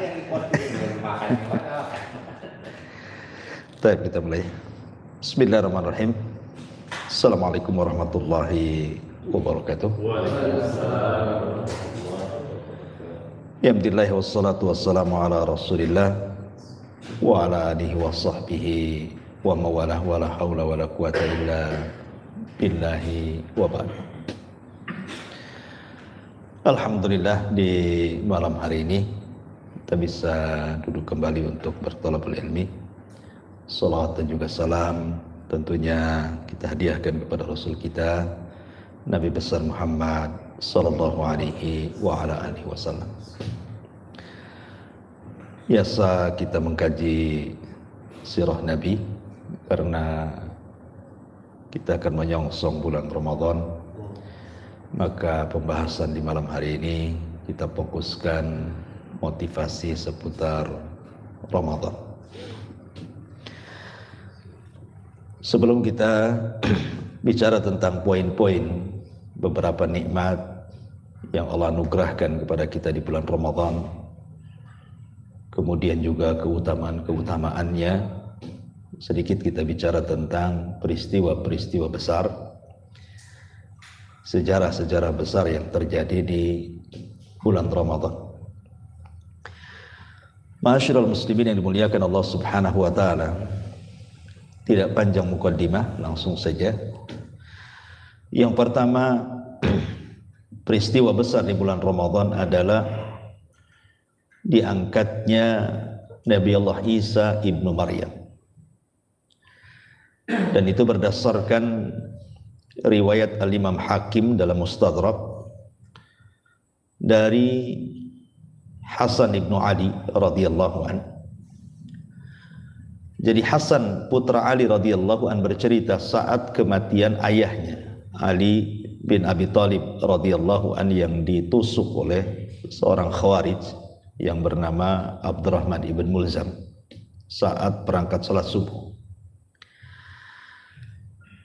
yang Baik, kita mulai. Bismillahirrahmanirrahim. Assalamualaikum warahmatullahi wabarakatuh. Ya wassalatu wassalamu ala rasulillah wa ala alihi wa sahbihi wa mawalah wa la hawla wa la quwata illa billahi wa ba'd. Alhamdulillah di malam hari ini kita bisa duduk kembali untuk bertolak ilmi. Salawat dan juga salam tentunya kita hadiahkan kepada Rasul kita Nabi besar Muhammad sallallahu alaihi wa ala wasallam. Biasa kita mengkaji sirah Nabi karena kita akan menyongsong bulan Ramadan. Maka pembahasan di malam hari ini kita fokuskan motivasi seputar Ramadan. Sebelum kita bicara tentang poin-poin beberapa nikmat yang Allah nugerahkan kepada kita di bulan Ramadan, kemudian juga keutamaan-keutamaannya, sedikit kita bicara tentang peristiwa-peristiwa besar, sejarah-sejarah besar yang terjadi di bulan Ramadan. Masyarul muslimin yang dimuliakan Allah Subhanahu wa taala. Tidak panjang mukadimah, langsung saja. Yang pertama, peristiwa besar di bulan Ramadan adalah diangkatnya Nabi Allah Isa ibnu Maryam. Dan itu berdasarkan riwayat Al-Imam Hakim dalam Mustadrak dari Hasan ibnu Ali radhiyallahu an. Jadi Hasan putra Ali radhiyallahu an bercerita saat kematian ayahnya Ali bin Abi Thalib radhiyallahu an yang ditusuk oleh seorang khawarij yang bernama Abdurrahman ibn Mulzam saat perangkat salat subuh.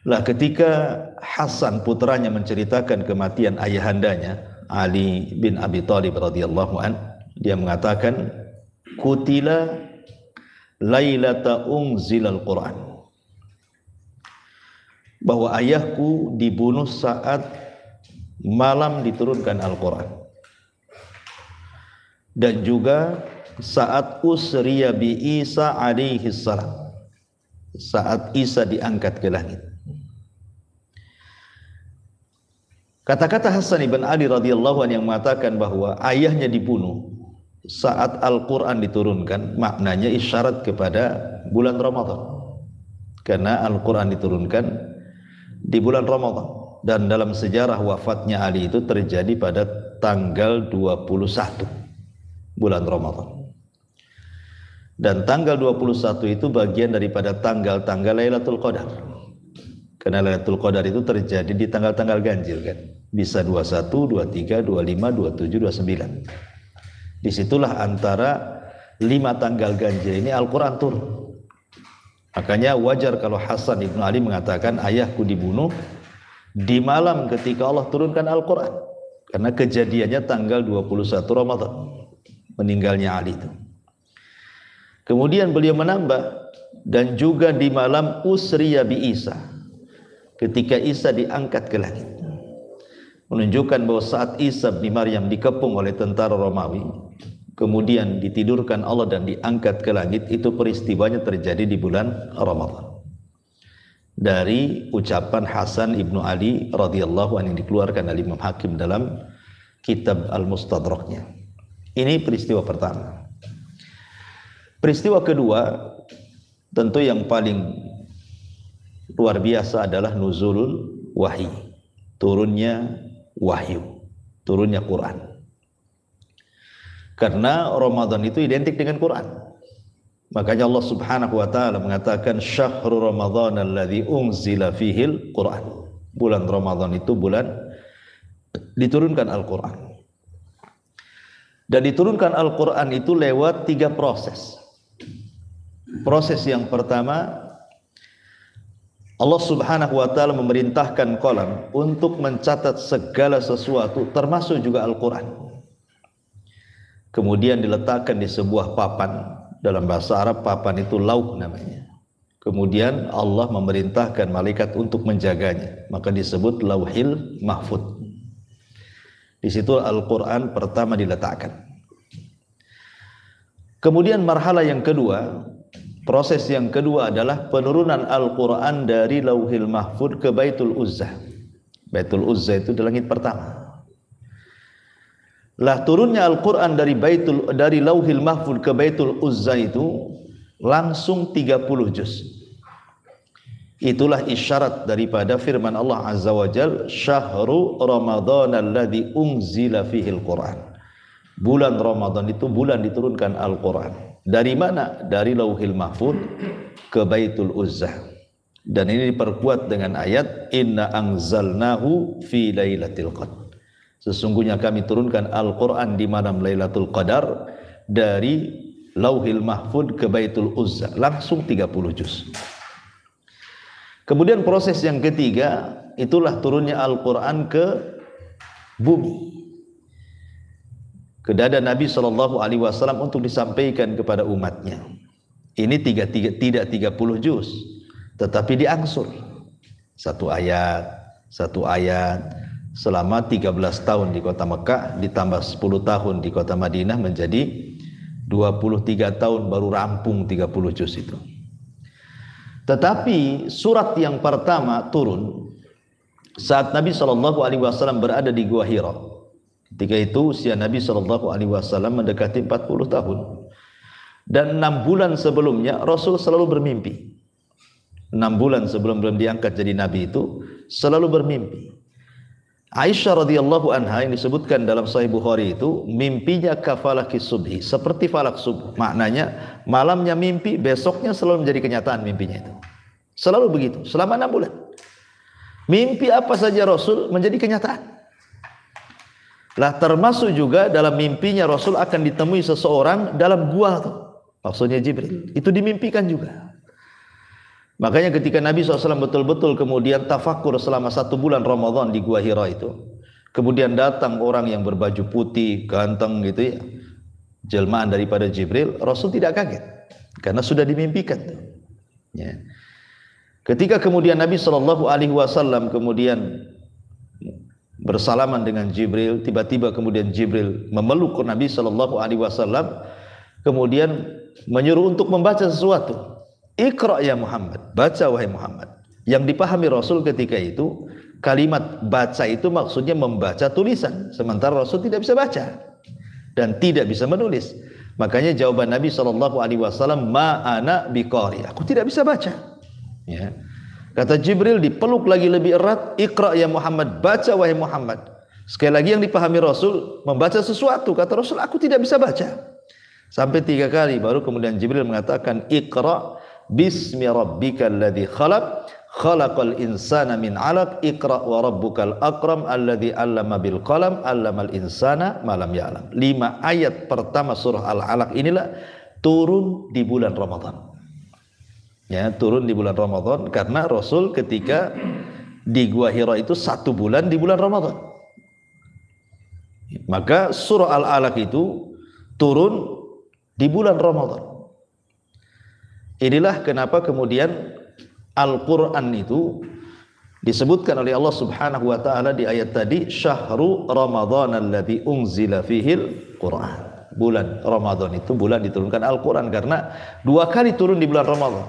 Lah ketika Hasan putranya menceritakan kematian ayahandanya Ali bin Abi Thalib radhiyallahu an dia mengatakan kutila lailata unzilal Quran. Bahwa ayahku dibunuh saat malam diturunkan Al-Quran. Dan juga saat usriya bi Isa alaihi salam. Saat Isa diangkat ke langit. Kata-kata Hasan ibn Ali radhiyallahu yang mengatakan bahwa ayahnya dibunuh saat Al-Quran diturunkan maknanya isyarat kepada bulan Ramadan karena Al-Quran diturunkan di bulan Ramadan dan dalam sejarah wafatnya Ali itu terjadi pada tanggal 21 bulan Ramadan dan tanggal 21 itu bagian daripada tanggal-tanggal Lailatul Qadar karena Lailatul Qadar itu terjadi di tanggal-tanggal ganjil kan bisa 21, 23, 25, 27, 29 Disitulah antara lima tanggal ganjil ini Al-Quran turun. Makanya wajar kalau Hasan ibnu Ali mengatakan ayahku dibunuh di malam ketika Allah turunkan Al-Quran. Karena kejadiannya tanggal 21 Ramadan. Meninggalnya Ali itu. Kemudian beliau menambah dan juga di malam Usriya bi Isa. Ketika Isa diangkat ke langit menunjukkan bahwa saat Isa bin Maryam dikepung oleh tentara Romawi, kemudian ditidurkan Allah dan diangkat ke langit, itu peristiwanya terjadi di bulan Ramadan. Dari ucapan Hasan ibnu Ali radhiyallahu anhu yang dikeluarkan oleh Imam Hakim dalam kitab Al-Mustadraknya. Ini peristiwa pertama. Peristiwa kedua tentu yang paling luar biasa adalah nuzulul wahyu turunnya wahyu, turunnya Quran. Karena Ramadan itu identik dengan Quran. Makanya Allah Subhanahu wa taala mengatakan syahrul ramadan alladzi unzila fihil Quran. Bulan Ramadan itu bulan diturunkan Al-Qur'an. Dan diturunkan Al-Qur'an itu lewat tiga proses. Proses yang pertama Allah Subhanahu wa taala memerintahkan kolam untuk mencatat segala sesuatu termasuk juga Al-Qur'an. Kemudian diletakkan di sebuah papan. Dalam bahasa Arab papan itu lauk namanya. Kemudian Allah memerintahkan malaikat untuk menjaganya, maka disebut Lauhil Mahfud. Di situ Al-Qur'an pertama diletakkan. Kemudian marhala yang kedua, Proses yang kedua adalah penurunan Al-Quran dari Lauhil Mahfud ke Baitul Uzza. Baitul Uzza itu di langit pertama. Lah turunnya Al-Quran dari Baitul dari Lauhil Mahfud ke Baitul Uzza itu langsung 30 juz. Itulah isyarat daripada firman Allah Azza wa Jal Syahru Ramadhan alladhi unzila al Quran Bulan Ramadhan itu bulan diturunkan Al-Quran dari mana? Dari Lauhil Mahfud ke Baitul uzza Dan ini diperkuat dengan ayat inna angzalnahu fi lailatul qadar. Sesungguhnya kami turunkan Al-Qur'an di malam Lailatul Qadar dari Lauhil Mahfud ke Baitul Uzza, langsung 30 juz. Kemudian proses yang ketiga, itulah turunnya Al-Qur'an ke bumi ke dada Nabi Shallallahu Alaihi Wasallam untuk disampaikan kepada umatnya. Ini tiga, tiga, tidak 30 juz, tetapi diangsur satu ayat, satu ayat selama 13 tahun di kota Mekah ditambah 10 tahun di kota Madinah menjadi 23 tahun baru rampung 30 juz itu. Tetapi surat yang pertama turun saat Nabi Shallallahu Alaihi Wasallam berada di Gua Hira Ketika itu usia Nabi Shallallahu Alaihi Wasallam mendekati 40 tahun dan enam bulan sebelumnya Rasul selalu bermimpi. Enam bulan sebelum belum diangkat jadi Nabi itu selalu bermimpi. Aisyah radhiyallahu anha yang disebutkan dalam Sahih Bukhari itu mimpinya kafalah subhi seperti falak subuh. Maknanya malamnya mimpi, besoknya selalu menjadi kenyataan mimpinya itu. Selalu begitu selama enam bulan. Mimpi apa saja Rasul menjadi kenyataan. Lah termasuk juga dalam mimpinya Rasul akan ditemui seseorang dalam gua tuh. Maksudnya Jibril. Itu dimimpikan juga. Makanya ketika Nabi SAW betul-betul kemudian tafakur selama satu bulan Ramadan di Gua Hira itu. Kemudian datang orang yang berbaju putih, ganteng gitu ya. Jelmaan daripada Jibril, Rasul tidak kaget. Karena sudah dimimpikan tuh. Ya. Ketika kemudian Nabi saw kemudian bersalaman dengan Jibril, tiba-tiba kemudian Jibril memeluk Nabi Shallallahu Alaihi Wasallam, kemudian menyuruh untuk membaca sesuatu. Ikra ya Muhammad, baca wahai Muhammad. Yang dipahami Rasul ketika itu kalimat baca itu maksudnya membaca tulisan, sementara Rasul tidak bisa baca dan tidak bisa menulis. Makanya jawaban Nabi Shallallahu Alaihi Wasallam, ma'ana biqari. Aku tidak bisa baca. Ya. Kata Jibril dipeluk lagi lebih erat, "Iqra ya Muhammad, baca wahai Muhammad." Sekali lagi yang dipahami Rasul membaca sesuatu, kata Rasul, "Aku tidak bisa baca." Sampai tiga kali baru kemudian Jibril mengatakan, "Iqra bismi rabbikal ladzi khalaq, khalaqal insana min 'alaq, iqra wa rabbukal akram alladzi 'allama bil qalam, 'allamal insana ma lam ya'lam." Lima ayat pertama surah Al-Alaq inilah turun di bulan Ramadan ya turun di bulan Ramadan karena Rasul ketika di Gua Hira itu satu bulan di bulan Ramadan. Maka surah Al-Alaq itu turun di bulan Ramadan. Inilah kenapa kemudian Al-Qur'an itu disebutkan oleh Allah Subhanahu wa taala di ayat tadi syahru ramadhan alladhi unzila fihil Qur'an. Bulan Ramadan itu bulan diturunkan Al-Qur'an karena dua kali turun di bulan Ramadan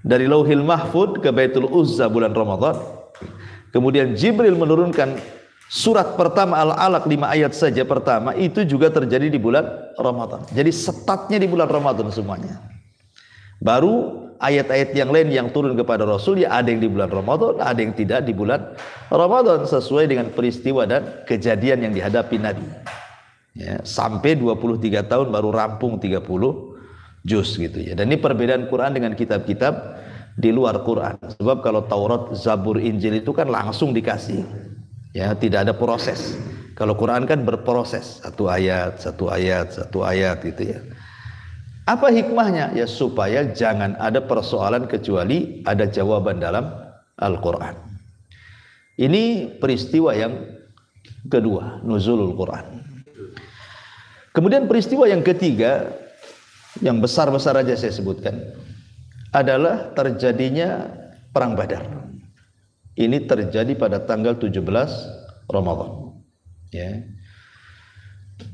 dari Lauhil Mahfud ke Baitul Uzza bulan Ramadan. Kemudian Jibril menurunkan surat pertama Al-Alaq 5 ayat saja pertama itu juga terjadi di bulan Ramadan. Jadi setatnya di bulan Ramadan semuanya. Baru ayat-ayat yang lain yang turun kepada Rasul ya ada yang di bulan Ramadan, ada yang tidak di bulan Ramadan sesuai dengan peristiwa dan kejadian yang dihadapi Nabi. Ya, sampai 23 tahun baru rampung 30 juz gitu ya. Dan ini perbedaan Quran dengan kitab-kitab di luar Quran. Sebab kalau Taurat, Zabur, Injil itu kan langsung dikasih. Ya, tidak ada proses. Kalau Quran kan berproses, satu ayat, satu ayat, satu ayat gitu ya. Apa hikmahnya? Ya supaya jangan ada persoalan kecuali ada jawaban dalam Al-Qur'an. Ini peristiwa yang kedua, nuzulul Quran. Kemudian peristiwa yang ketiga yang besar-besar aja saya sebutkan adalah terjadinya perang Badar. Ini terjadi pada tanggal 17 Ramadan. Ya.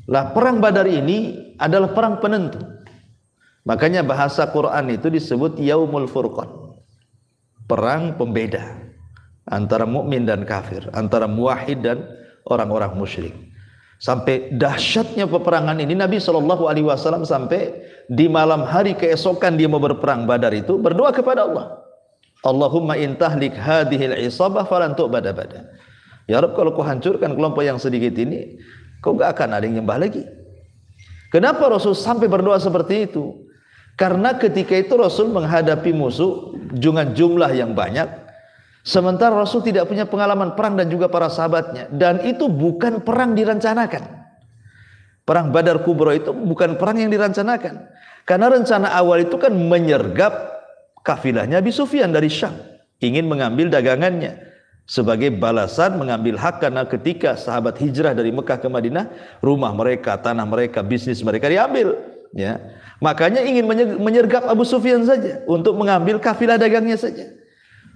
Lah perang Badar ini adalah perang penentu. Makanya bahasa Quran itu disebut Yaumul Furqan. Perang pembeda antara mukmin dan kafir, antara muwahhid dan orang-orang musyrik. Sampai dahsyatnya peperangan ini Nabi Shallallahu Alaihi Wasallam sampai di malam hari keesokan dia mau berperang Badar itu berdoa kepada Allah. Allahumma intahlik hadhil isabah falantuk bada bada. Ya Rabb kalau kau hancurkan kelompok yang sedikit ini, kau gak akan ada yang nyembah lagi. Kenapa Rasul sampai berdoa seperti itu? Karena ketika itu Rasul menghadapi musuh dengan jumlah yang banyak, Sementara Rasul tidak punya pengalaman perang dan juga para sahabatnya. Dan itu bukan perang direncanakan. Perang Badar Kubro itu bukan perang yang direncanakan. Karena rencana awal itu kan menyergap kafilahnya Abi Sufyan dari Syam. Ingin mengambil dagangannya. Sebagai balasan mengambil hak karena ketika sahabat hijrah dari Mekah ke Madinah. Rumah mereka, tanah mereka, bisnis mereka diambil. Ya. Makanya ingin menyergap Abu Sufyan saja. Untuk mengambil kafilah dagangnya saja.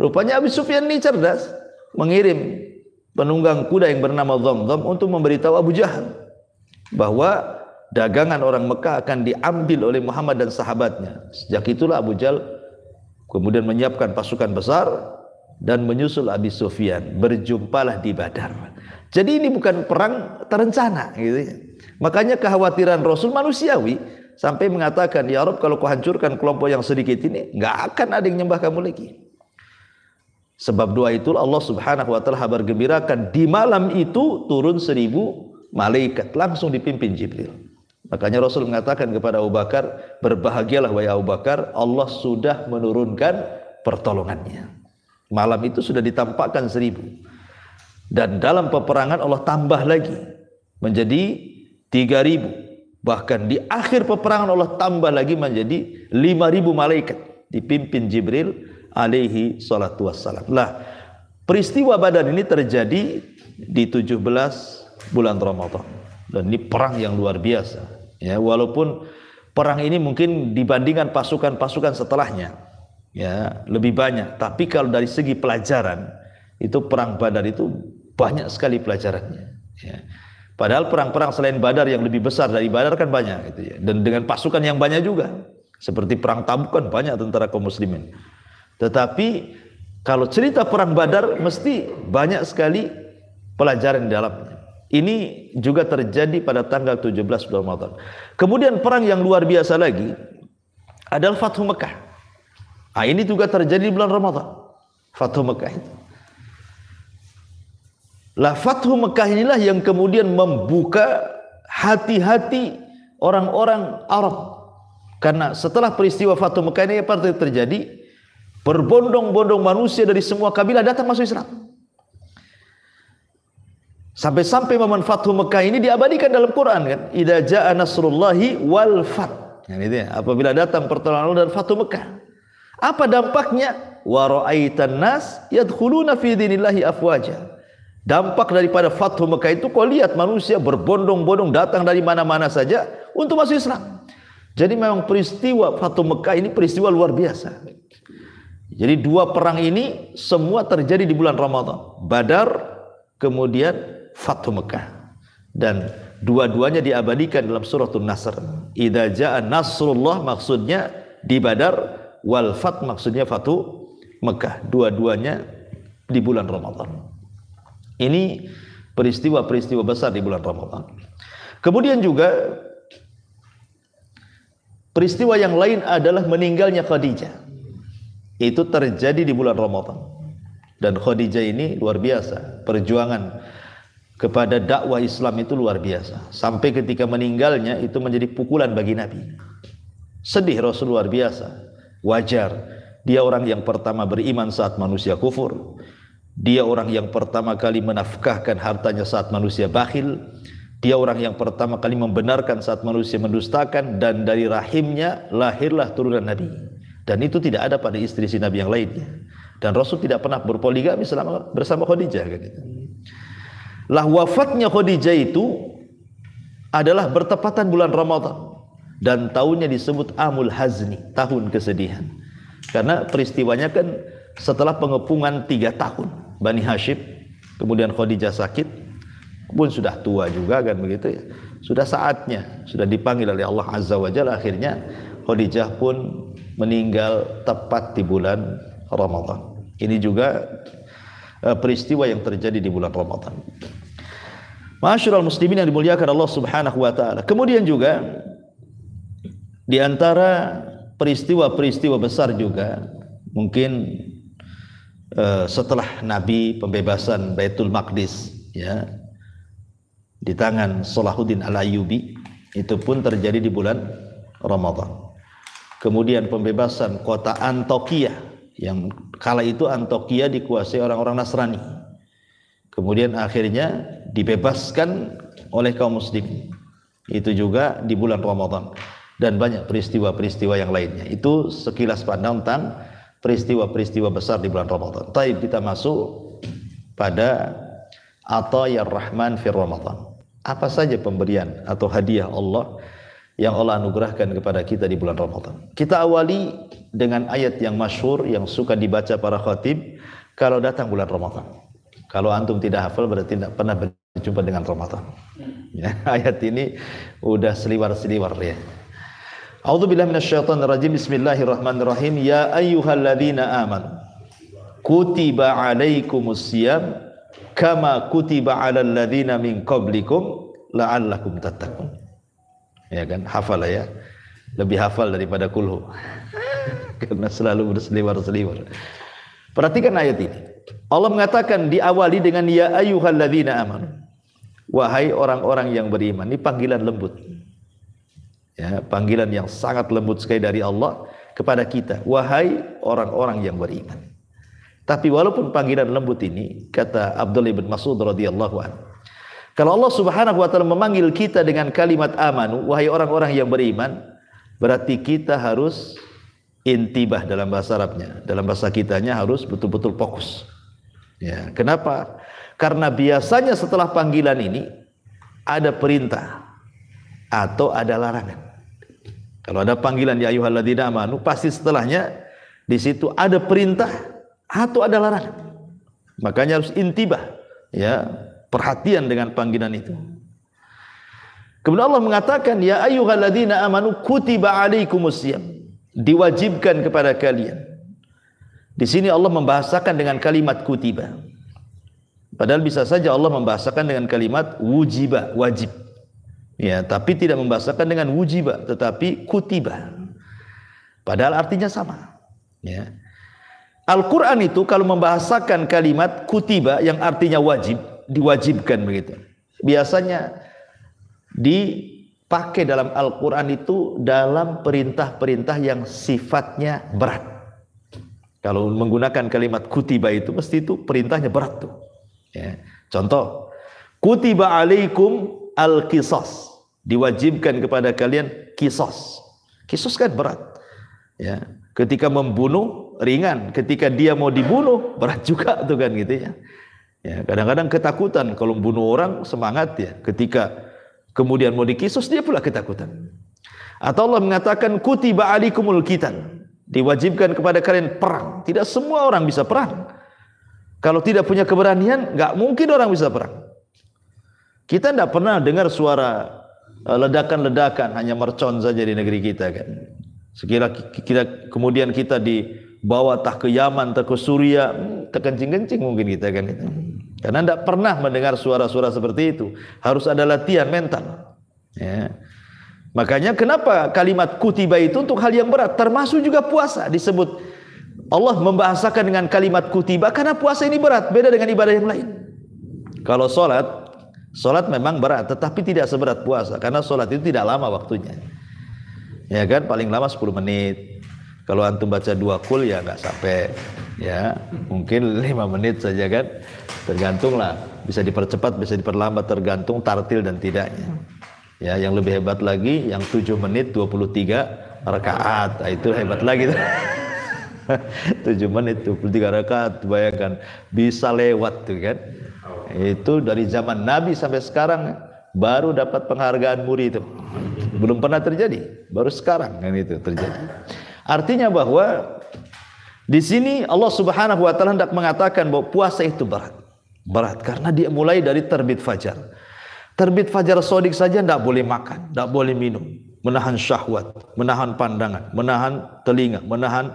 Rupanya Abu Sufyan ini cerdas, mengirim penunggang kuda yang bernama Zomzom untuk memberitahu Abu Jahal bahwa dagangan orang Mekah akan diambil oleh Muhammad dan sahabatnya. Sejak itulah Abu Jahal kemudian menyiapkan pasukan besar dan menyusul Abi Sufyan. Berjumpalah di Badar. Jadi ini bukan perang terencana gitu. Ya. Makanya kekhawatiran Rasul manusiawi sampai mengatakan, "Ya Rob, kalau kuhancurkan kelompok yang sedikit ini, nggak akan ada yang nyembah kamu lagi." Sebab doa itu Allah Subhanahu wa taala kabar gembirakan di malam itu turun seribu malaikat langsung dipimpin Jibril. Makanya Rasul mengatakan kepada Abu Bakar, berbahagialah wahai Abu Bakar, Allah sudah menurunkan pertolongannya. Malam itu sudah ditampakkan seribu. Dan dalam peperangan Allah tambah lagi menjadi tiga ribu. Bahkan di akhir peperangan Allah tambah lagi menjadi lima ribu malaikat dipimpin Jibril alaihi salatu wassalam. Lah, peristiwa Badar ini terjadi di 17 bulan Ramadan. Dan ini perang yang luar biasa. Ya, walaupun perang ini mungkin dibandingkan pasukan-pasukan setelahnya ya lebih banyak, tapi kalau dari segi pelajaran itu perang Badar itu banyak sekali pelajarannya. Ya. Padahal perang-perang selain Badar yang lebih besar dari Badar kan banyak gitu ya. Dan dengan pasukan yang banyak juga. Seperti perang Tabuk kan banyak tentara kaum muslimin. Tetapi kalau cerita perang Badar mesti banyak sekali pelajaran di dalamnya. Ini juga terjadi pada tanggal 17 bulan Ramadan. Kemudian perang yang luar biasa lagi adalah Fathu Mekah. Nah, ini juga terjadi bulan Ramadan. Fathu Mekah itu. Lah Fathu Mekah inilah yang kemudian membuka hati-hati orang-orang Arab. Karena setelah peristiwa Fathu Mekah ini apa terjadi? Berbondong-bondong manusia dari semua kabilah datang masuk Islam. Sampai-sampai momen Fathu Mekah ini diabadikan dalam Quran kan. Idza jaa nasrullahi wal fath. itu ya. Apabila datang pertolongan Allah dan Fathu Mekah. Apa dampaknya? Wa ra'aitan nas yadkhuluna fi dinillahi afwaja. Dampak daripada Fathu Mekah itu kau lihat manusia berbondong-bondong datang dari mana-mana saja untuk masuk Islam. Jadi memang peristiwa Fathu Mekah ini peristiwa luar biasa. Jadi dua perang ini semua terjadi di bulan Ramadan. Badar, kemudian Fathu Mekah. Dan dua-duanya diabadikan dalam suratul Nasr. Idza jaa nasrullah maksudnya di Badar wal fat maksudnya Fathu Mekah. Dua-duanya di bulan Ramadan. Ini peristiwa-peristiwa besar di bulan Ramadan. Kemudian juga peristiwa yang lain adalah meninggalnya Khadijah. Itu terjadi di bulan Ramadan. Dan Khadijah ini luar biasa. Perjuangan kepada dakwah Islam itu luar biasa. Sampai ketika meninggalnya itu menjadi pukulan bagi Nabi. Sedih Rasul luar biasa. Wajar. Dia orang yang pertama beriman saat manusia kufur. Dia orang yang pertama kali menafkahkan hartanya saat manusia bakhil. Dia orang yang pertama kali membenarkan saat manusia mendustakan dan dari rahimnya lahirlah turunan Nabi. Dan itu tidak ada pada istri si Nabi yang lainnya. Dan Rasul tidak pernah berpoligami selama bersama Khadijah kan gitu. Lah wafatnya Khadijah itu adalah bertepatan bulan ramadhan dan tahunnya disebut Amul Hazni, tahun kesedihan. Karena peristiwanya kan setelah pengepungan tiga tahun Bani Hashim, kemudian Khadijah sakit, pun sudah tua juga kan begitu ya. Sudah saatnya, sudah dipanggil oleh Allah Azza wa Jalla akhirnya Khadijah pun meninggal tepat di bulan Ramadan. Ini juga eh, peristiwa yang terjadi di bulan Ramadan. Masyurul muslimin yang dimuliakan Allah Subhanahu wa taala. Kemudian juga di antara peristiwa-peristiwa besar juga mungkin uh, setelah Nabi pembebasan Baitul Maqdis ya di tangan Salahuddin Al-Ayyubi itu pun terjadi di bulan Ramadan. Kemudian pembebasan kota Antokia yang kala itu Antokia dikuasai orang-orang Nasrani. Kemudian akhirnya dibebaskan oleh kaum Muslim. Itu juga di bulan Ramadan dan banyak peristiwa-peristiwa yang lainnya. Itu sekilas pandang tentang peristiwa-peristiwa besar di bulan Ramadan. Tapi kita masuk pada Atau Atayar Rahman fir Ramadan. Apa saja pemberian atau hadiah Allah yang Allah anugerahkan kepada kita di bulan Ramadan. Kita awali dengan ayat yang masyhur yang suka dibaca para khatib kalau datang bulan Ramadan. Kalau antum tidak hafal berarti tidak pernah berjumpa dengan Ramadan. Hmm. Ya, ayat ini udah seliwar-seliwar ya. A'udzu billahi minasyaitonir rajim. Bismillahirrahmanirrahim. Ya ayyuhalladzina amanu kutiba alaikumus siyam kama kutiba alal ladzina min qablikum la'allakum tattaqun ya kan hafal ya lebih hafal daripada kulhu karena selalu berseliwer-seliwer perhatikan ayat ini Allah mengatakan diawali dengan ya ayyuhalladzina amanu wahai orang-orang yang beriman ini panggilan lembut ya panggilan yang sangat lembut sekali dari Allah kepada kita wahai orang-orang yang beriman tapi walaupun panggilan lembut ini kata Abdullah bin Mas'ud radhiyallahu anhu kalau Allah Subhanahu wa taala memanggil kita dengan kalimat amanu, wahai orang-orang yang beriman, berarti kita harus intibah dalam bahasa Arabnya. Dalam bahasa kitanya harus betul-betul fokus. Ya, kenapa? Karena biasanya setelah panggilan ini ada perintah atau ada larangan. Kalau ada panggilan ya ayyuhalladzina amanu, pasti setelahnya di situ ada perintah atau ada larangan. Makanya harus intibah, ya perhatian dengan panggilan itu. Kemudian Allah mengatakan, "Ya ayyuhalladzina amanu kutiba alaikumusiyam." Diwajibkan kepada kalian. Di sini Allah membahasakan dengan kalimat kutiba. Padahal bisa saja Allah membahasakan dengan kalimat wujiba, wajib. Ya, tapi tidak membahasakan dengan wujiba, tetapi kutiba. Padahal artinya sama. Ya. Al-Quran itu kalau membahasakan kalimat kutiba yang artinya wajib, diwajibkan begitu. Biasanya dipakai dalam Al-Qur'an itu dalam perintah-perintah yang sifatnya berat. Kalau menggunakan kalimat kutiba itu mesti itu perintahnya berat tuh. Ya. Contoh, kutiba alaikum al kisos Diwajibkan kepada kalian kisos. Kisos kan berat. Ya. Ketika membunuh ringan, ketika dia mau dibunuh berat juga tuh kan gitu ya. Ya, kadang-kadang ketakutan kalau membunuh orang semangat ya. Ketika kemudian mau dikisus dia pula ketakutan. Atau Allah mengatakan kutiba alikumul kitan. Diwajibkan kepada kalian perang. Tidak semua orang bisa perang. Kalau tidak punya keberanian, nggak mungkin orang bisa perang. Kita tidak pernah dengar suara eh, ledakan-ledakan, hanya mercon saja di negeri kita kan. Sekira kita kemudian kita di bawa tak ke Yaman, tak ke Suria, hmm, terkencing-kencing mungkin kita kan itu. Karena tidak pernah mendengar suara-suara seperti itu. Harus ada latihan mental. Ya. Makanya kenapa kalimat kutiba itu untuk hal yang berat, termasuk juga puasa disebut Allah membahasakan dengan kalimat kutiba karena puasa ini berat, beda dengan ibadah yang lain. Kalau sholat, sholat memang berat, tetapi tidak seberat puasa karena sholat itu tidak lama waktunya. Ya kan, paling lama 10 menit, kalau antum baca dua kul ya nggak sampai ya mungkin lima menit saja kan tergantung lah bisa dipercepat bisa diperlambat tergantung tartil dan tidaknya ya yang lebih hebat lagi yang tujuh menit dua puluh tiga rakaat nah, itu hebat lagi tujuh menit dua puluh tiga rakaat bayangkan bisa lewat tuh kan itu dari zaman Nabi sampai sekarang baru dapat penghargaan murid itu belum pernah terjadi baru sekarang kan itu terjadi Artinya bahwa di sini Allah Subhanahu wa taala hendak mengatakan bahwa puasa itu berat. Berat karena dia mulai dari terbit fajar. Terbit fajar sodik saja tidak boleh makan, tidak boleh minum, menahan syahwat, menahan pandangan, menahan telinga, menahan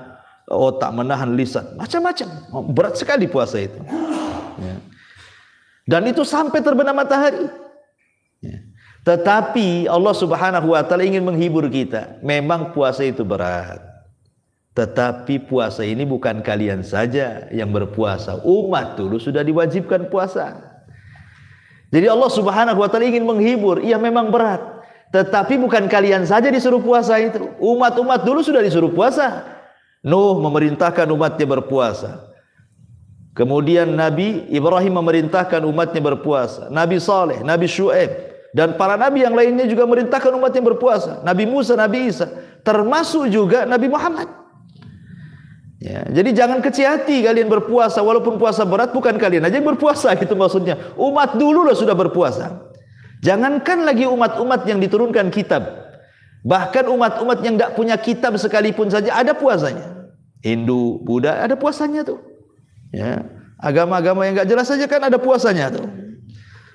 otak, menahan lisan, macam-macam. Berat sekali puasa itu. Ya. Dan itu sampai terbenam matahari. Ya. Tetapi Allah Subhanahu wa taala ingin menghibur kita. Memang puasa itu berat. Tetapi puasa ini bukan kalian saja yang berpuasa. Umat dulu sudah diwajibkan puasa. Jadi Allah Subhanahu wa taala ingin menghibur, Ia memang berat. Tetapi bukan kalian saja disuruh puasa itu. Umat-umat dulu sudah disuruh puasa. Nuh memerintahkan umatnya berpuasa. Kemudian Nabi Ibrahim memerintahkan umatnya berpuasa. Nabi Saleh, Nabi Shu'aib, dan para nabi yang lainnya juga merintahkan umatnya berpuasa. Nabi Musa, Nabi Isa, termasuk juga Nabi Muhammad. Ya, jadi jangan kecil hati kalian berpuasa walaupun puasa berat bukan kalian aja yang berpuasa itu maksudnya. Umat dulu loh sudah berpuasa. Jangankan lagi umat-umat yang diturunkan kitab. Bahkan umat-umat yang tidak punya kitab sekalipun saja ada puasanya. Hindu, Buddha ada puasanya tuh. Ya, agama-agama yang nggak jelas saja kan ada puasanya tuh.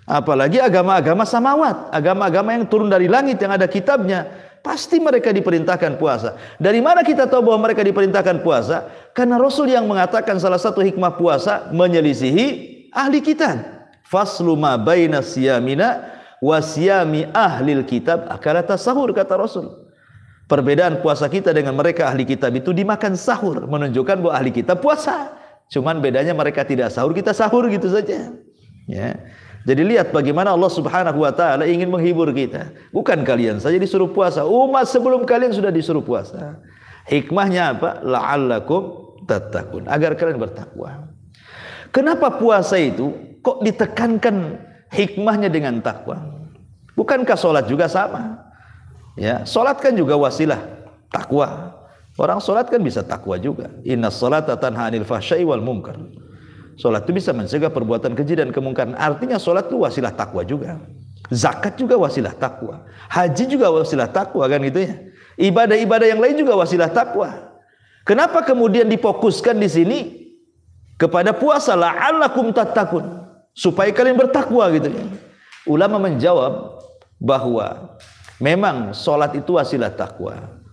Apalagi agama-agama samawat, agama-agama yang turun dari langit yang ada kitabnya Pasti mereka diperintahkan puasa. Dari mana kita tahu bahwa mereka diperintahkan puasa? Karena Rasul yang mengatakan salah satu hikmah puasa menyelisihi ahli kitab. Faslu ma baina siyamina wa siyami ahlil kitab akalata sahur kata Rasul. Perbedaan puasa kita dengan mereka ahli kitab itu dimakan sahur. Menunjukkan bahwa ahli kitab puasa. Cuman bedanya mereka tidak sahur, kita sahur gitu saja. Ya. Jadi lihat bagaimana Allah Subhanahu wa taala ingin menghibur kita. Bukan kalian saja disuruh puasa, umat sebelum kalian sudah disuruh puasa. Hikmahnya apa? La'allakum tattaqun, agar kalian bertakwa. Kenapa puasa itu kok ditekankan hikmahnya dengan takwa? Bukankah salat juga sama? Ya, salat kan juga wasilah takwa. Orang salat kan bisa takwa juga. Inna salata tanha 'anil fahsya'i wal munkar. Sholat itu bisa mencegah perbuatan keji dan kemungkaran. Artinya sholat itu wasilah takwa juga. Zakat juga wasilah takwa. Haji juga wasilah takwa kan gitu ya. Ibadah-ibadah yang lain juga wasilah takwa. Kenapa kemudian difokuskan di sini kepada puasa la'allakum tattaqun supaya kalian bertakwa gitu ya. Ulama menjawab bahwa memang sholat itu wasilah takwa.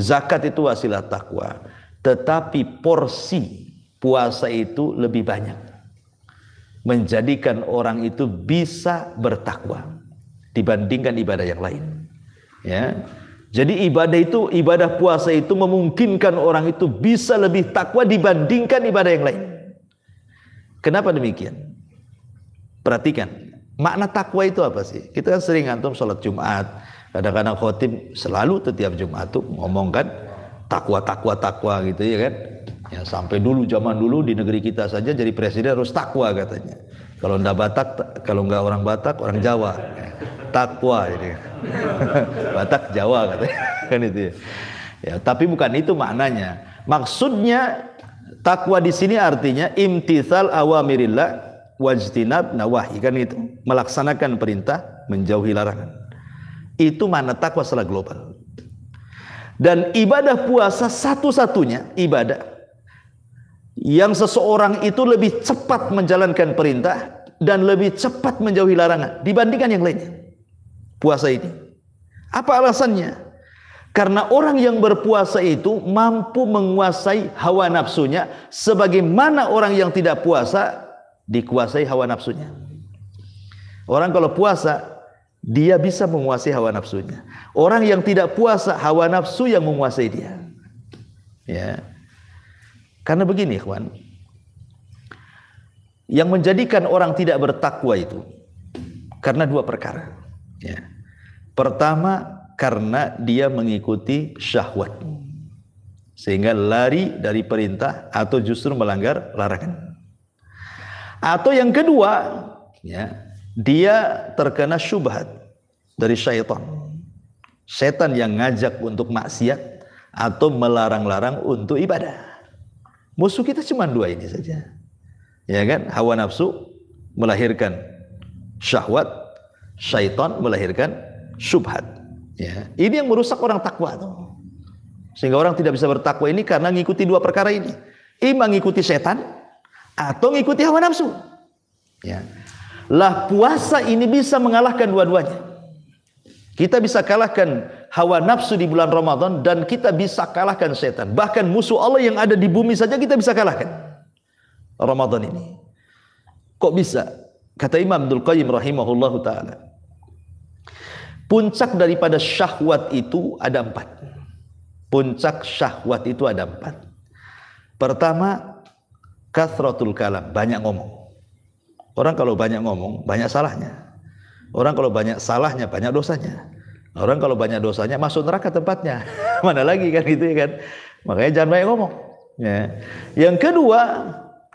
Zakat itu wasilah takwa. Tetapi porsi puasa itu lebih banyak menjadikan orang itu bisa bertakwa dibandingkan ibadah yang lain ya jadi ibadah itu ibadah puasa itu memungkinkan orang itu bisa lebih takwa dibandingkan ibadah yang lain kenapa demikian perhatikan makna takwa itu apa sih kita kan sering antum sholat jumat kadang-kadang khotim selalu setiap jumat tuh ngomongkan takwa takwa takwa gitu ya kan Ya, sampai dulu zaman dulu di negeri kita saja jadi presiden harus takwa katanya. Kalau ndak Batak, kalau nggak orang Batak, orang Jawa. Takwa ini. Batak Jawa katanya. kan itu ya. ya. tapi bukan itu maknanya. Maksudnya takwa di sini artinya imtithal awamirillah wajtinab nawahi kan itu melaksanakan perintah menjauhi larangan itu mana takwa secara global dan ibadah puasa satu-satunya ibadah yang seseorang itu lebih cepat menjalankan perintah dan lebih cepat menjauhi larangan dibandingkan yang lainnya. Puasa ini. Apa alasannya? Karena orang yang berpuasa itu mampu menguasai hawa nafsunya sebagaimana orang yang tidak puasa dikuasai hawa nafsunya. Orang kalau puasa dia bisa menguasai hawa nafsunya. Orang yang tidak puasa hawa nafsu yang menguasai dia. Ya. Karena begini, ikhwan. Yang menjadikan orang tidak bertakwa itu karena dua perkara. Ya. Pertama, karena dia mengikuti syahwat. Sehingga lari dari perintah atau justru melanggar larangan. Atau yang kedua, ya, dia terkena syubhat dari syaitan. Setan yang ngajak untuk maksiat atau melarang-larang untuk ibadah. Musuh kita cuma dua ini saja. Ya kan? Hawa nafsu melahirkan syahwat, syaitan melahirkan syubhat. Ya. Ini yang merusak orang takwa tuh. Sehingga orang tidak bisa bertakwa ini karena ngikuti dua perkara ini. Iman ngikuti setan atau ngikuti hawa nafsu. Ya. Lah puasa ini bisa mengalahkan dua-duanya. Kita bisa kalahkan hawa nafsu di bulan Ramadan dan kita bisa kalahkan setan. Bahkan musuh Allah yang ada di bumi saja kita bisa kalahkan. Ramadan ini. Kok bisa? Kata Imam Abdul Qayyim rahimahullahu taala. Puncak daripada syahwat itu ada empat. Puncak syahwat itu ada empat. Pertama, kathratul kalam, banyak ngomong. Orang kalau banyak ngomong, banyak salahnya. Orang kalau banyak salahnya, banyak dosanya. Orang kalau banyak dosanya masuk neraka tempatnya. Mana lagi kan gitu ya kan. Makanya jangan banyak ngomong. Ya. Yang kedua,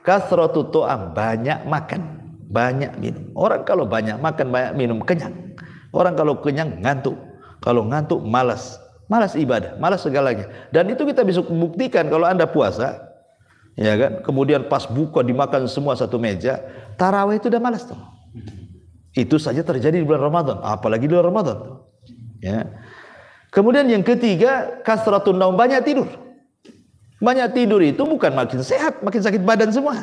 kasratu tu'am, banyak makan, banyak minum. Orang kalau banyak makan, banyak minum kenyang. Orang kalau kenyang ngantuk. Kalau ngantuk malas. Malas ibadah, malas segalanya. Dan itu kita bisa buktikan kalau Anda puasa, ya kan? Kemudian pas buka dimakan semua satu meja, taraweh itu udah malas tuh. Itu saja terjadi di bulan Ramadan, apalagi di bulan Ramadan. Ya. Kemudian yang ketiga, kasratun naum banyak tidur. Banyak tidur itu bukan makin sehat, makin sakit badan semua.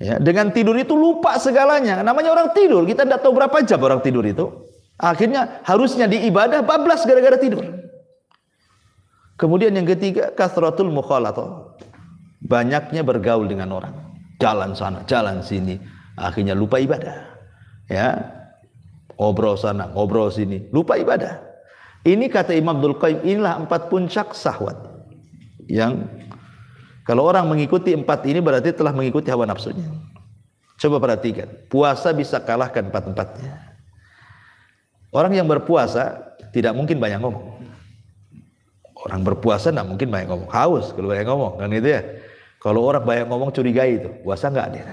Ya, dengan tidur itu lupa segalanya. Namanya orang tidur, kita tidak tahu berapa jam orang tidur itu. Akhirnya harusnya diibadah bablas gara-gara tidur. Kemudian yang ketiga, kasratul mukhalatah. Banyaknya bergaul dengan orang. Jalan sana, jalan sini. Akhirnya lupa ibadah. Ya, Ngobrol sana, ngobrol sini. Lupa ibadah. Ini kata Imam Abdul Qayyim, inilah empat puncak sahwat. Yang kalau orang mengikuti empat ini berarti telah mengikuti hawa nafsunya. Coba perhatikan, puasa bisa kalahkan empat-empatnya. Orang yang berpuasa tidak mungkin banyak ngomong. Orang berpuasa tidak mungkin banyak ngomong. Haus kalau banyak ngomong, kan gitu ya. Kalau orang banyak ngomong curiga itu, puasa nggak dia?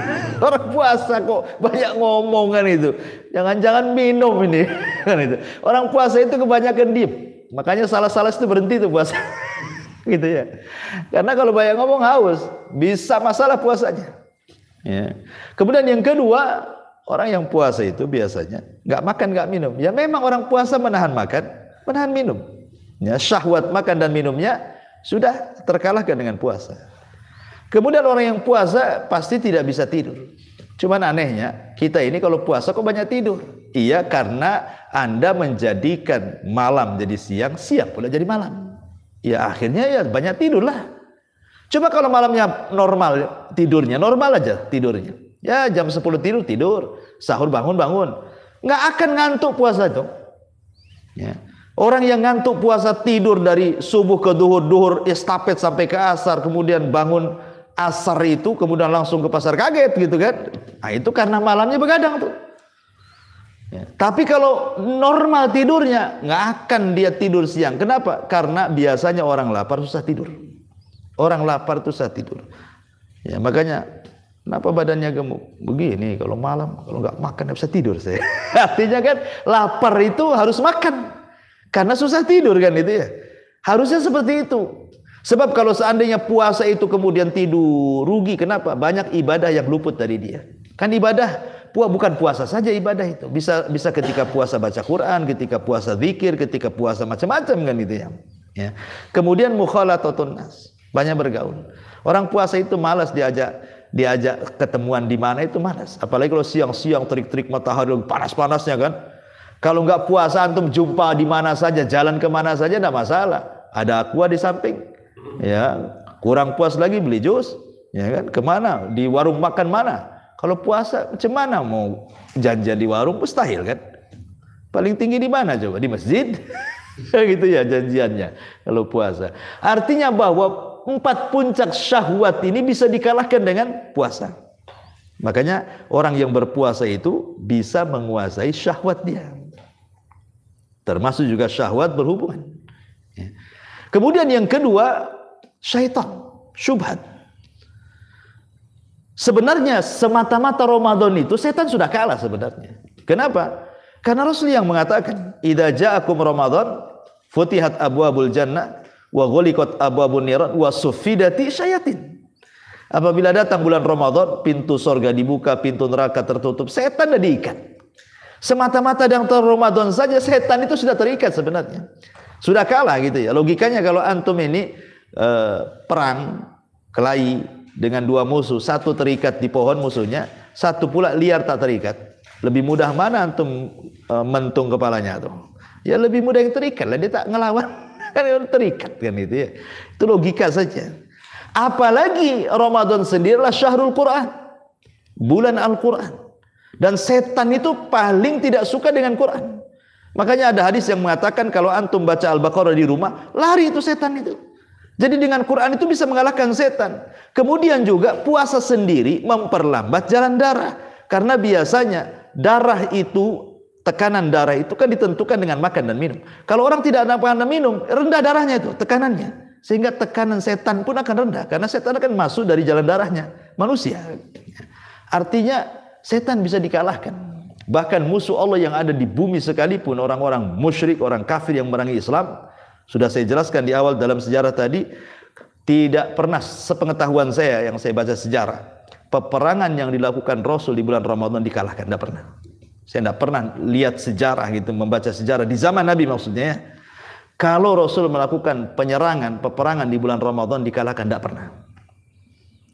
orang puasa kok banyak ngomong kan itu. Jangan-jangan minum ini kan itu. Orang puasa itu kebanyakan diem. Makanya salah-salah itu berhenti tuh puasa. gitu ya. Karena kalau banyak ngomong haus, bisa masalah puasanya. Ya. Kemudian yang kedua, orang yang puasa itu biasanya nggak makan nggak minum. Ya memang orang puasa menahan makan, menahan minum. Ya, syahwat makan dan minumnya sudah terkalahkan dengan puasa. Kemudian orang yang puasa pasti tidak bisa tidur. Cuman anehnya, kita ini kalau puasa kok banyak tidur. Iya karena Anda menjadikan malam jadi siang, siang pula jadi malam. Ya akhirnya ya banyak tidurlah. lah. Coba kalau malamnya normal tidurnya, normal aja tidurnya. Ya jam 10 tidur, tidur. Sahur bangun, bangun. Nggak akan ngantuk puasa itu. Ya. Orang yang ngantuk puasa tidur dari subuh ke duhur, duhur estafet sampai ke asar, kemudian bangun asar itu kemudian langsung ke pasar kaget gitu kan. Nah, itu karena malamnya begadang tuh. Ya. Tapi kalau normal tidurnya nggak akan dia tidur siang. Kenapa? Karena biasanya orang lapar susah tidur. Orang lapar tuh susah tidur. Ya makanya kenapa badannya gemuk? Begini kalau malam kalau nggak makan nggak bisa tidur saya. Artinya kan lapar itu harus makan karena susah tidur kan itu ya. Harusnya seperti itu. Sebab kalau seandainya puasa itu kemudian tidur, rugi. Kenapa? Banyak ibadah yang luput dari dia. Kan ibadah puas bukan puasa saja ibadah itu. Bisa bisa ketika puasa baca Quran, ketika puasa zikir, ketika puasa macam-macam kan itu ya. ya. Kemudian mukhalatatun nas, banyak bergaul. Orang puasa itu malas diajak diajak ketemuan di mana itu malas. Apalagi kalau siang-siang terik-terik matahari panas-panasnya kan. Kalau nggak puasa antum jumpa di mana saja, jalan ke mana saja tidak masalah. Ada aqua di samping, ya kurang puas lagi beli jus ya kan kemana di warung makan mana kalau puasa macam mana mau janjian di warung mustahil kan paling tinggi di mana coba di masjid gitu ya janjiannya kalau puasa artinya bahwa empat puncak syahwat ini bisa dikalahkan dengan puasa makanya orang yang berpuasa itu bisa menguasai syahwat dia termasuk juga syahwat berhubungan Kemudian yang kedua, syaitan, syubhat. Sebenarnya semata-mata Ramadan itu setan sudah kalah sebenarnya. Kenapa? Karena Rasul yang mengatakan, "Idza ja'akum Ramadan, futihat abwabul jannah wa ghuliqat abwabun niran wa sufidati syayatin." Apabila datang bulan Ramadan, pintu sorga dibuka, pintu neraka tertutup, setan dan diikat. Semata-mata dalam Ramadan saja setan itu sudah terikat sebenarnya. Sudah kalah gitu ya. Logikanya kalau antum ini eh, perang kelahi dengan dua musuh, satu terikat di pohon musuhnya, satu pula liar tak terikat. Lebih mudah mana antum eh, mentung kepalanya tuh? Ya lebih mudah yang terikat lah dia tak ngelawan kan yang terikat kan itu ya. Itu logika saja. Apalagi Ramadan sendirilah syahrul Quran. Bulan Al-Quran. Dan setan itu paling tidak suka dengan Quran. Makanya ada hadis yang mengatakan kalau antum baca Al-Baqarah di rumah, lari itu setan itu. Jadi dengan Quran itu bisa mengalahkan setan. Kemudian juga puasa sendiri memperlambat jalan darah. Karena biasanya darah itu, tekanan darah itu kan ditentukan dengan makan dan minum. Kalau orang tidak ada makan dan minum, rendah darahnya itu, tekanannya. Sehingga tekanan setan pun akan rendah. Karena setan akan masuk dari jalan darahnya. Manusia. Artinya setan bisa dikalahkan. Bahkan musuh Allah yang ada di bumi sekalipun orang-orang musyrik, orang kafir yang merangi Islam, sudah saya jelaskan di awal dalam sejarah tadi, tidak pernah sepengetahuan saya yang saya baca sejarah, peperangan yang dilakukan Rasul di bulan Ramadan dikalahkan, tidak pernah. Saya tidak pernah lihat sejarah gitu, membaca sejarah di zaman Nabi maksudnya ya. Kalau Rasul melakukan penyerangan, peperangan di bulan Ramadan dikalahkan, tidak pernah.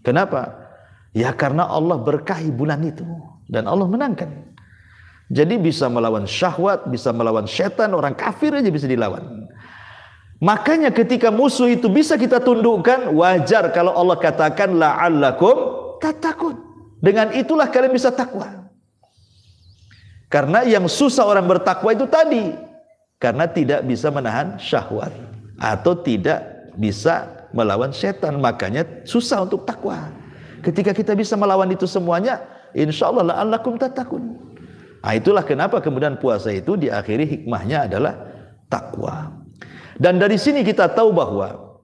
Kenapa? Ya karena Allah berkahi bulan itu dan Allah menangkan. Jadi bisa melawan syahwat, bisa melawan setan, orang kafir aja bisa dilawan. Makanya ketika musuh itu bisa kita tundukkan, wajar kalau Allah katakan la'allakum tatakun. Dengan itulah kalian bisa takwa. Karena yang susah orang bertakwa itu tadi. Karena tidak bisa menahan syahwat. Atau tidak bisa melawan setan. Makanya susah untuk takwa. Ketika kita bisa melawan itu semuanya, insya Allah la'allakum tatakun. Nah, itulah kenapa kemudian puasa itu diakhiri hikmahnya adalah takwa. Dan dari sini kita tahu bahwa